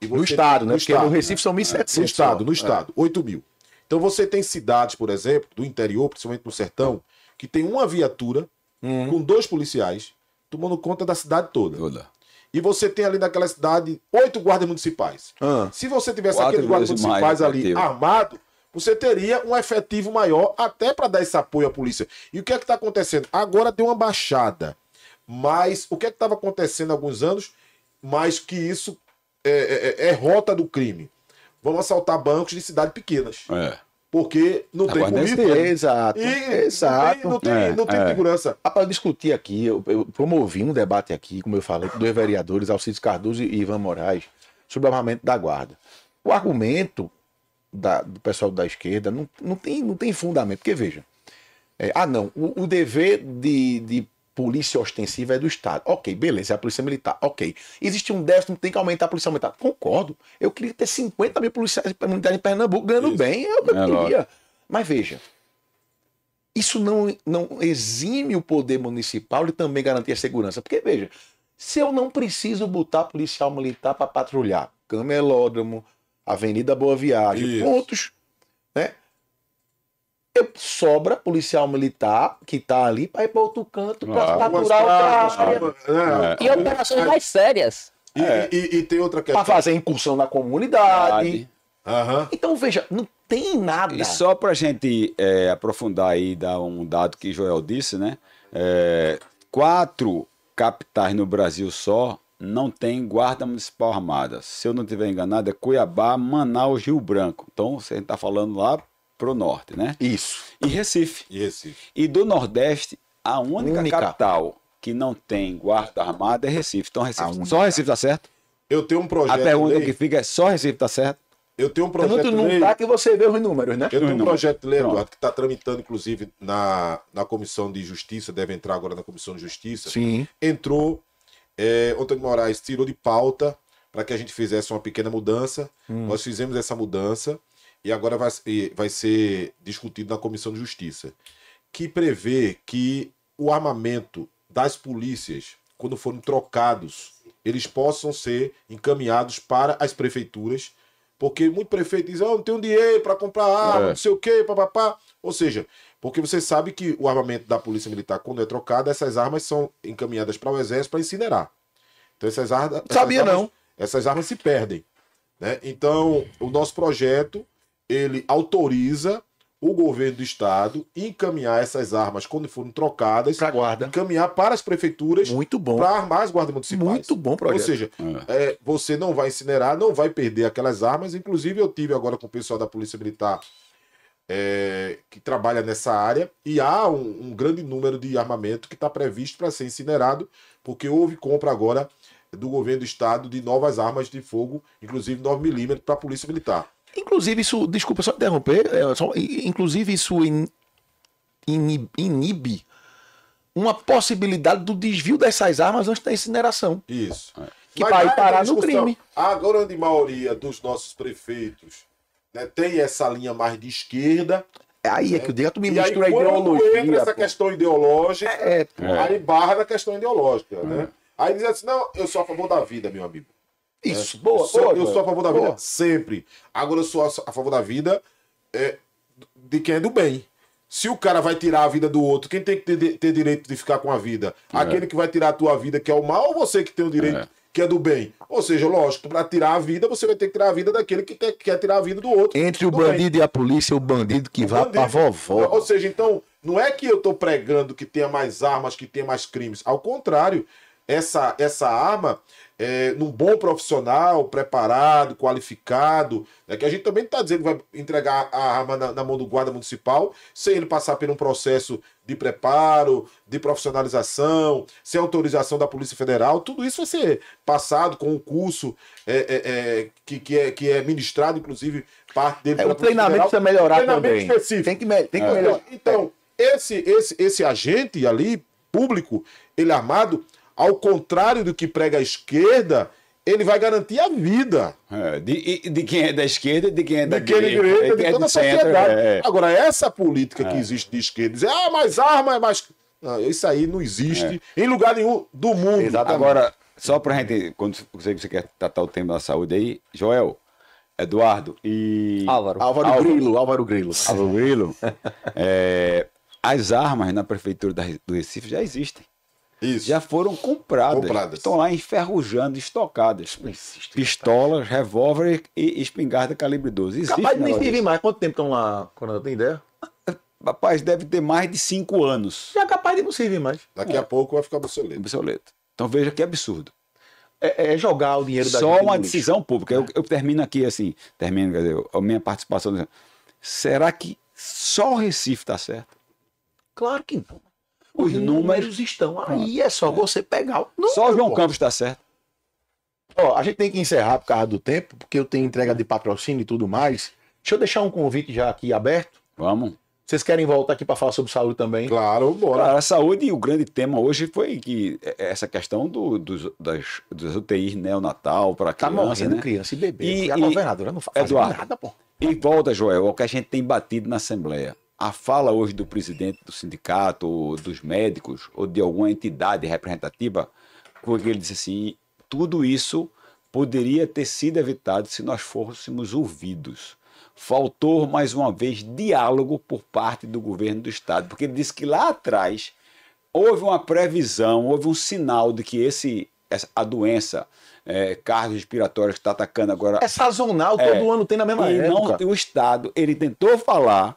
no estado, tem, né? No Porque estado, no Recife são 1.700. No estado, no estado, é. 8 mil. Então você tem cidades, por exemplo, do interior, principalmente no sertão, que tem uma viatura hum. com dois policiais tomando conta da cidade toda. toda e você tem ali naquela cidade oito guardas municipais. Ah, Se você tivesse aqueles guardas municipais ali armado, você teria um efetivo maior até para dar esse apoio à polícia. E o que é que está acontecendo? Agora deu uma baixada. Mas o que é que estava acontecendo há alguns anos? mais que isso é, é, é, é rota do crime. Vamos assaltar bancos de cidades pequenas. É porque não tem currículo. Exato. E exato. Não tem, não é, tem, não tem é, segurança. Ah, Para discutir aqui, eu, eu, promovi um debate aqui, como eu falei, com dois vereadores, Alcides Cardoso e Ivan Moraes, sobre o armamento da guarda. O argumento da, do pessoal da esquerda não, não, tem, não tem fundamento, porque veja. É, ah, não, o, o dever de, de polícia ostensiva é do Estado. Ok, beleza, é a polícia militar. Ok. Existe um déficit, tem que aumentar a polícia militar. Concordo. Eu queria ter 50 mil policiais militares em Pernambuco ganhando isso. bem, é eu, eu é queria. Mas veja, isso não, não exime o poder municipal de também garantir a segurança. Porque, veja, se eu não preciso botar policial militar para patrulhar camelódromo, Avenida Boa Viagem, isso. pontos sobra policial militar que está ali para ir para outro canto para ah, o carro. Ah, é, e operações mais sérias. É. E, é. e, e tem outra questão. Para fazer incursão na comunidade. Uhum. Então, veja, não tem nada. E só para a gente é, aprofundar aí, dar um dado que Joel disse, né? É, quatro capitais no Brasil só não tem guarda municipal armada. Se eu não estiver enganado, é Cuiabá, Manaus, Rio Branco. Então, você está falando lá para o norte, né? Isso. E Recife. E Recife. E do Nordeste, a única, única. capital que não tem guarda armada é Recife. Então Recife, só Recife tá certo? Eu tenho um projeto. A pergunta que fica é só Recife tá certo? Eu tenho um então, projeto. Então, não está que você vê os números, né? Eu tenho um projeto de lei, Eduardo, que está tramitando, inclusive, na, na Comissão de Justiça, deve entrar agora na Comissão de Justiça. Sim. Entrou. É, Antônio Moraes tirou de pauta para que a gente fizesse uma pequena mudança. Hum. Nós fizemos essa mudança e agora vai, vai ser discutido na Comissão de Justiça, que prevê que o armamento das polícias, quando forem trocados, eles possam ser encaminhados para as prefeituras, porque muito prefeito diz, oh, não tenho dinheiro para comprar arma, é. não sei o quê, papapá. Ou seja, porque você sabe que o armamento da Polícia Militar, quando é trocado, essas armas são encaminhadas para o Exército para incinerar. Então essas, ar... essas armas... Sabia não. Essas armas se perdem. Né? Então, o nosso projeto ele autoriza o governo do estado encaminhar essas armas quando forem trocadas para guarda encaminhar para as prefeituras muito bom para armar as guardas municipais muito bom projeto ou seja é. É, você não vai incinerar não vai perder aquelas armas inclusive eu tive agora com o pessoal da polícia militar é, que trabalha nessa área e há um, um grande número de armamento que está previsto para ser incinerado porque houve compra agora do governo do estado de novas armas de fogo inclusive 9 milímetros para a polícia militar Inclusive, isso. Desculpa só interromper. É, só, inclusive, isso in, in, inibe uma possibilidade do desvio dessas armas antes da incineração. Isso. É. Que vai parar no crime. A grande maioria dos nossos prefeitos né, tem essa linha mais de esquerda. É aí é que o digo, tu me e mistura aí, ideologia. Entra essa questão ideológica, é, é, aí barra da questão ideológica, hum. né? Aí diz assim, não, eu sou a favor da vida, meu amigo. É. Isso, é. boa, eu sou, boa. Eu sou a favor da boa. vida sempre. Agora eu sou a, a favor da vida é, de quem é do bem. Se o cara vai tirar a vida do outro, quem tem que ter, ter direito de ficar com a vida? É. Aquele que vai tirar a tua vida, que é o mal, ou você que tem o direito, é. que é do bem? Ou seja, lógico, para tirar a vida, você vai ter que tirar a vida daquele que quer tirar a vida do outro. Entre do o bandido bem. e a polícia, o bandido que o vai bandido. pra vovó. Ou seja, então, não é que eu tô pregando que tenha mais armas, que tenha mais crimes. Ao contrário, essa, essa arma é, num bom profissional, preparado, qualificado, né, que a gente também está dizendo que vai entregar a arma na, na, mão do guarda municipal, sem ele passar por um processo de preparo, de profissionalização, sem autorização da Polícia Federal, tudo isso vai ser passado com o curso é, é, é, que, que, é, que é ministrado, inclusive, parte dele. É, o treinamento precisa melhorar treinamento também. Específico. Tem que, me tem que é. melhorar. Então, esse, esse, esse agente ali, público, ele armado, ao contrário do que prega a esquerda, ele vai garantir a vida. É, de, de, quem é da esquerda é de quem é da direita. De quem direita, de é, toda a sociedade. É. Agora, essa política que é. existe de esquerda, dizer, ah, mais arma é mais. Não, isso aí não existe em lugar nenhum do mundo. Exatamente. Agora, só para a gente, quando você, você quer tratar o tema da saúde aí, Joel, Eduardo e. Álvaro. Álvaro, Álvaro Grilo. Álvaro Grilo. Álvaro Grilo. é, as armas na prefeitura do Recife já existem. Isso. já foram compradas. compradas. Estão lá enferrujando, estocadas. Pistolas, revólver e espingarda calibre 12. Existe Capaz de nem virem mais. Quanto tempo estão lá, Coronel? Tem ideia? Rapaz, deve ter mais de cinco anos. Já é capaz de não servir mais. Daqui é. a pouco vai ficar obsoleto. Obsoleto. Então veja que absurdo. É, é jogar o dinheiro da Só uma decisão lixo. pública. Eu, é. eu, termino aqui assim, termino, quer dizer, a minha participação. Será que só o Recife está certo? Claro que não. Os uhum. números estão aí, é só você pegar o número, Só o João pô. Campos está certo. Ó, a gente tem que encerrar por causa do tempo, porque eu tenho entrega de patrocínio e tudo mais. Deixa eu deixar um convite já aqui aberto. Vamos. Vocês querem voltar aqui para falar sobre saúde também? Claro, bora. a saúde e o grande tema hoje foi que é essa questão do, dos, das, dos UTIs neonatal para tá criança. Tá morrendo né? criança e bebê. E, e a governadora não faz Eduardo, nada, pô. E volta, Joel, o que a gente tem batido na Assembleia a fala hoje do presidente do sindicato, ou dos médicos, ou de alguma entidade representativa, que ele disse assim: tudo isso poderia ter sido evitado se nós fôssemos ouvidos. Faltou, mais uma vez, diálogo por parte do governo do Estado, porque ele disse que lá atrás houve uma previsão, houve um sinal de que esse, essa, a doença é, carros respiratórios que está atacando agora. É sazonal, é. todo é, ano tem na mesma e época. Não, o Estado, ele tentou falar,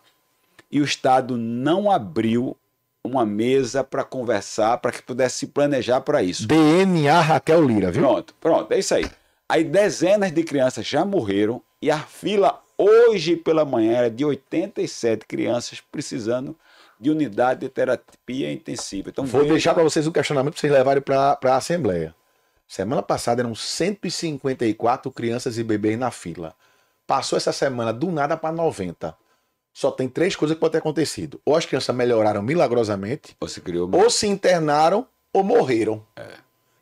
e o Estado não abriu uma mesa para conversar, para que pudesse se planejar para isso. DNA Raquel Lira, viu? Pronto, pronto, é isso aí. Aí dezenas de crianças já morreram e a fila hoje pela manhã era de 87 crianças precisando de unidade de terapia intensiva. Então, Vou veja... deixar para vocês um questionamento para vocês levarem para a Assembleia. Semana passada eram 154 crianças e bebês na fila. Passou essa semana do nada para 90 só tem três coisas que podem ter acontecido. Ou as crianças melhoraram milagrosamente, ou se, criou... ou se internaram, ou morreram. É.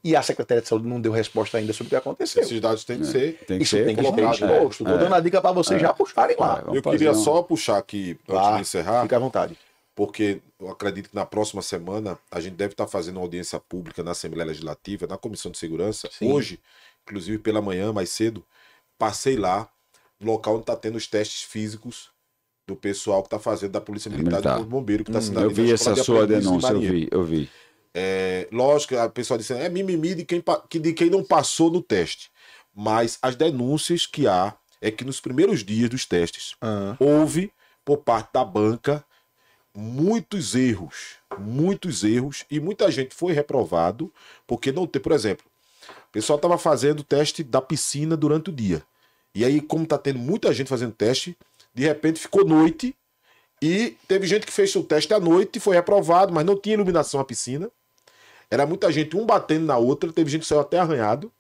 E a Secretaria de Saúde não deu resposta ainda sobre o que aconteceu. Esses dados têm que é. ser. Tem que Isso ser tem que ser exposto. Estou é. dando é. a dica para vocês já é. puxarem lá. Eu queria só puxar aqui, antes lá. de encerrar. Fica à vontade. Porque eu acredito que na próxima semana a gente deve estar fazendo uma audiência pública na Assembleia Legislativa, na Comissão de Segurança. Sim. Hoje, inclusive pela manhã, mais cedo, passei lá, local onde está tendo os testes físicos do pessoal que está fazendo da Polícia Militar, é Militar. do Bombeiro que está hum, sendo Eu vi essa de sua denúncia, eu vi, eu vi. É, lógico, a pessoa disse, é mimimi de quem, de quem não passou no teste. Mas as denúncias que há é que nos primeiros dias dos testes ah. houve, por parte da banca, muitos erros. Muitos erros. E muita gente foi reprovado porque não tem, por exemplo, o pessoal estava fazendo o teste da piscina durante o dia. E aí, como está tendo muita gente fazendo teste, de repente ficou noite e teve gente que fez o teste à noite, e foi reprovado, mas não tinha iluminação a piscina. Era muita gente, um batendo na outra, teve gente que saiu até arranhado.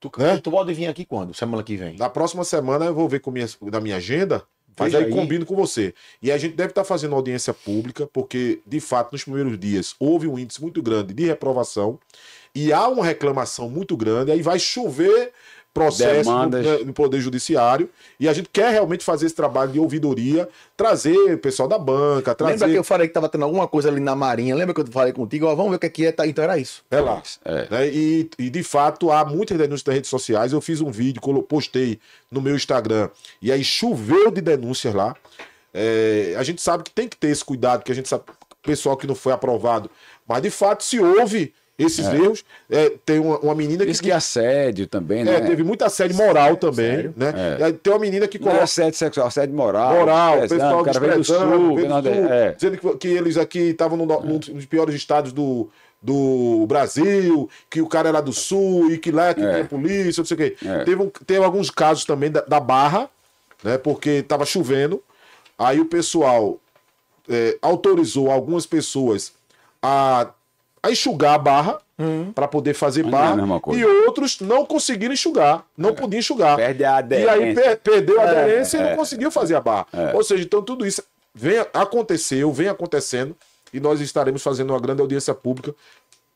Tu, né? tu pode vir aqui quando? Semana que vem? Na próxima semana eu vou ver com minha, da minha agenda, mas aí, aí combino com você. E a gente deve estar tá fazendo audiência pública, porque, de fato, nos primeiros dias houve um índice muito grande de reprovação e há uma reclamação muito grande, aí vai chover processo no Poder Judiciário. E a gente quer realmente fazer esse trabalho de ouvidoria, trazer o pessoal da banca, trazer. Lembra que eu falei que estava tendo alguma coisa ali na Marinha? Lembra que eu falei contigo? Ó, vamos ver o que é que é. Tá... Então era isso. É lá. É. Né? E, e de fato, há muitas denúncias das redes sociais. Eu fiz um vídeo, postei no meu Instagram, e aí choveu de denúncias lá. É, a gente sabe que tem que ter esse cuidado, que a gente sabe pessoal que não foi aprovado. Mas de fato, se houve esses é. erros. É, tem uma, uma menina que. Diz que assédio também, é, né? É, teve muito assédio moral também, sério? né? É. Tem uma menina que coloca. Não é assédio sexual, assédio moral. Moral, pessoal desprezando, do sul, do sul, é. dizendo que, que, eles aqui estavam num, piores estados do, do Brasil, que o cara era do sul e que lá que é. tem polícia, não sei o quê. É. Teve, um, teve alguns casos também da, da, Barra, né? Porque estava chovendo, aí o pessoal é, autorizou algumas pessoas a a enxugar a barra hum. para poder fazer Mas barra é e outros não conseguiram enxugar, não é. podiam enxugar. Perde a aderência. E aí per perdeu a é, aderência é. e não conseguiu fazer a barra. É. Ou seja, então tudo isso vem, aconteceu, vem acontecendo e nós estaremos fazendo uma grande audiência pública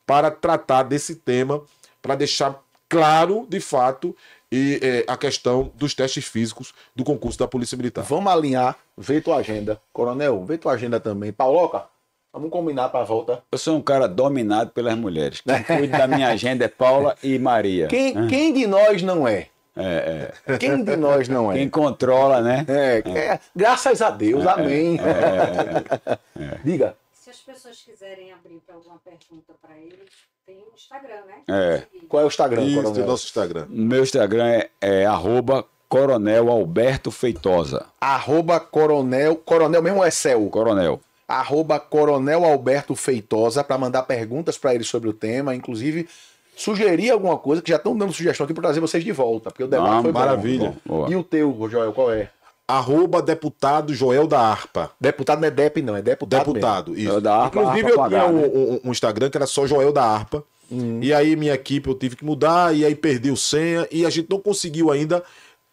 para tratar desse tema, para deixar claro, de fato, e é, a questão dos testes físicos do concurso da Polícia Militar. Vamos alinhar, vê tua agenda, Coronel, vê tua agenda também. Pauloca, Vamos combinar para a volta. Eu sou um cara dominado pelas mulheres. Quem cuida da minha agenda é Paula e Maria. Quem, ah. quem de nós não é? É, é. Quem de nós não é? Quem controla, né? É, é. é graças a Deus, é, amém. É, Diga. Se as pessoas quiserem abrir para alguma pergunta para eles, tem o um Instagram, né? É. Qual é o Instagram, Isso, coronel? o nosso Instagram. Meu Instagram é, é arroba coronel Alberto Feitosa. Arroba coronel, coronel mesmo é céu? Coronel arroba Coronel Alberto Feitosa, para mandar perguntas para ele sobre o tema, inclusive sugerir alguma coisa, que já estão dando sugestão aqui para trazer vocês de volta, porque o debate ah, foi maravilha. Bom. E o teu, Joel, qual é? Arroba deputado Joel da Arpa. Deputado não é DEP, não, é deputado. Deputado, mesmo. isso. Da Arpa, Inclusive, eu tinha um, um, um Instagram que era só Joel da Arpa. Hum. E aí, minha equipe eu tive que mudar, e aí perdi o senha, e a gente não conseguiu ainda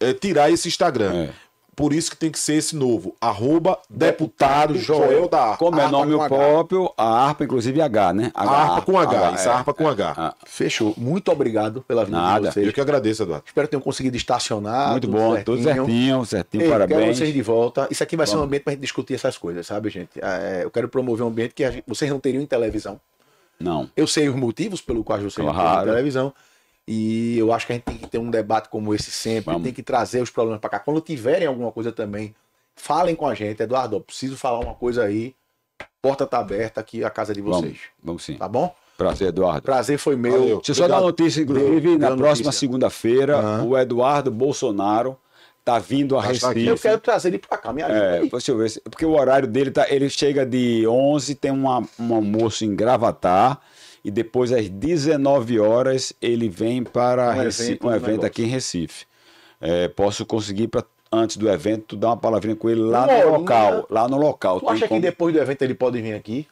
é, tirar esse Instagram. É. Por isso que tem que ser esse novo. Arroba deputado, deputado Joel da Arpa. Como é Arpa nome próprio, a Arpa, inclusive H, né? H, Arpa, Arpa com H, H isso, é, Arpa com é, H. É, é, Fechou. Muito obrigado pela vinda Nada. de vocês. Eu que agradeço, Eduardo. Espero ter conseguido estacionar. Muito bom, certinho. tudo certinho, certinho, Ei, parabéns. Quero vocês de volta. Isso aqui vai Vamos. ser um ambiente para gente discutir essas coisas, sabe, gente? É, eu quero promover um ambiente que gente, vocês não teriam em televisão. Não. Eu sei os motivos pelo qual vocês claro. não teriam em televisão. E eu acho que a gente tem que ter um debate como esse sempre, Vamos. tem que trazer os problemas para cá. Quando tiverem alguma coisa também, falem com a gente. Eduardo, eu preciso falar uma coisa aí. Porta tá aberta aqui, a casa é de vocês. Vamos, Vamos sim. Tá bom? Prazer, Eduardo. Prazer foi meu. Valeu. Deixa eu só dar uma notícia, inclusive, na próxima segunda-feira, uhum. o Eduardo Bolsonaro tá vindo a tá Recife. Eu quero trazer ele para cá, me ajuda é, aí. Deixa eu ver, porque o horário dele tá, ele chega de 11, tem uma, um almoço em Gravatar, e depois às 19 horas ele vem para um Recife, evento, um evento aqui em Recife. É, posso conseguir para antes do evento dar uma palavrinha com ele lá no local, lá no local. Tu acha como... que depois do evento ele pode vir aqui?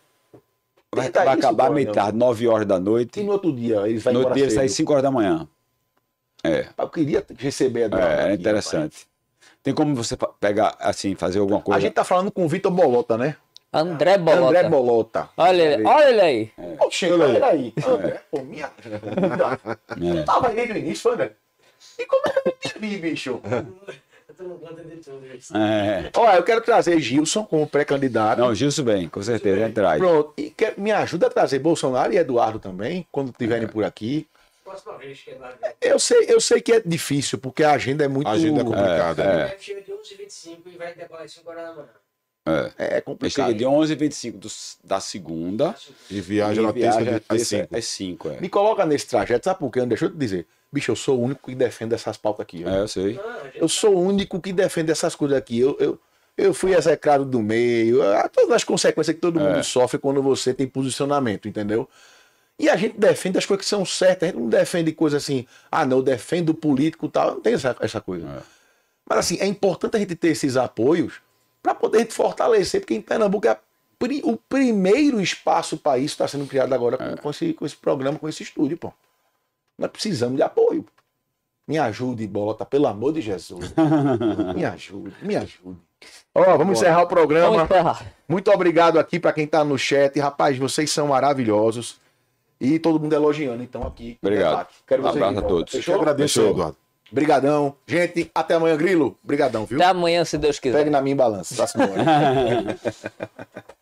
Vai, acabar meia tarde, 9 horas da noite. E no outro dia ele vai No outro dia ele sai 5 horas da manhã. É. Ah, eu queria receber a É, era interessante. Tem como você pegar, assim, fazer alguma coisa? A gente tá falando com o Vitor Bolota, né? André Bolota. André Bolota. Olha ele, olha ele aí. É. Oxe, olha aí. André, é. pô, minha vida. É. tava aí no início, André. E como é que eu te vi, bicho? É. Olha, eu quero trazer Gilson como pré-candidato. Não, Gilson bem, com certeza, bem. traz. Pronto, e quer, me ajuda a trazer Bolsonaro e Eduardo também, quando estiverem é. por aqui. É eu sei, eu sei que é difícil, porque a agenda é muito a agenda é complicada. É, é. Né? É. 11h25 e vai decolar 5 horas da manhã. É, é complicado. chega de 11 h 25 da segunda. E viaja na terça, às 5. É 5, Me coloca nesse trajeto, sabe por quê? Deixa eu te dizer. Bicho, eu sou o único que defende essas pautas aqui. É, eu sei. Eu sou o único que defende essas coisas aqui. Eu, eu, eu fui execrado do meio. Todas as consequências que todo é. mundo é. sofre quando você tem posicionamento, entendeu? E a gente defende as coisas que são certas. A gente não defende coisa assim, ah, não, eu defendo o político e tal. Não tem essa, essa coisa. É. Mas assim, é importante a gente ter esses apoios para poder fortalecer, porque em Pernambuco é pri, o primeiro espaço país está sendo criado agora com, é. com, esse, com esse programa, com esse estúdio, pô. Nós precisamos de apoio. Me ajude, Bolota, pelo amor de Jesus. me ajude, me ajude. Ó, oh, vamos Bora. encerrar o programa. Muito obrigado aqui para quem está no chat. Rapaz, vocês são maravilhosos. E todo mundo elogiando, então, aqui. Obrigado. Quero um abraço a todos. Fechou? Eu agradeço, Eduardo. Brigadão. Gente, até amanhã, Grilo. Brigadão, viu? Até amanhã, se Deus quiser. Pegue na minha balança. Tá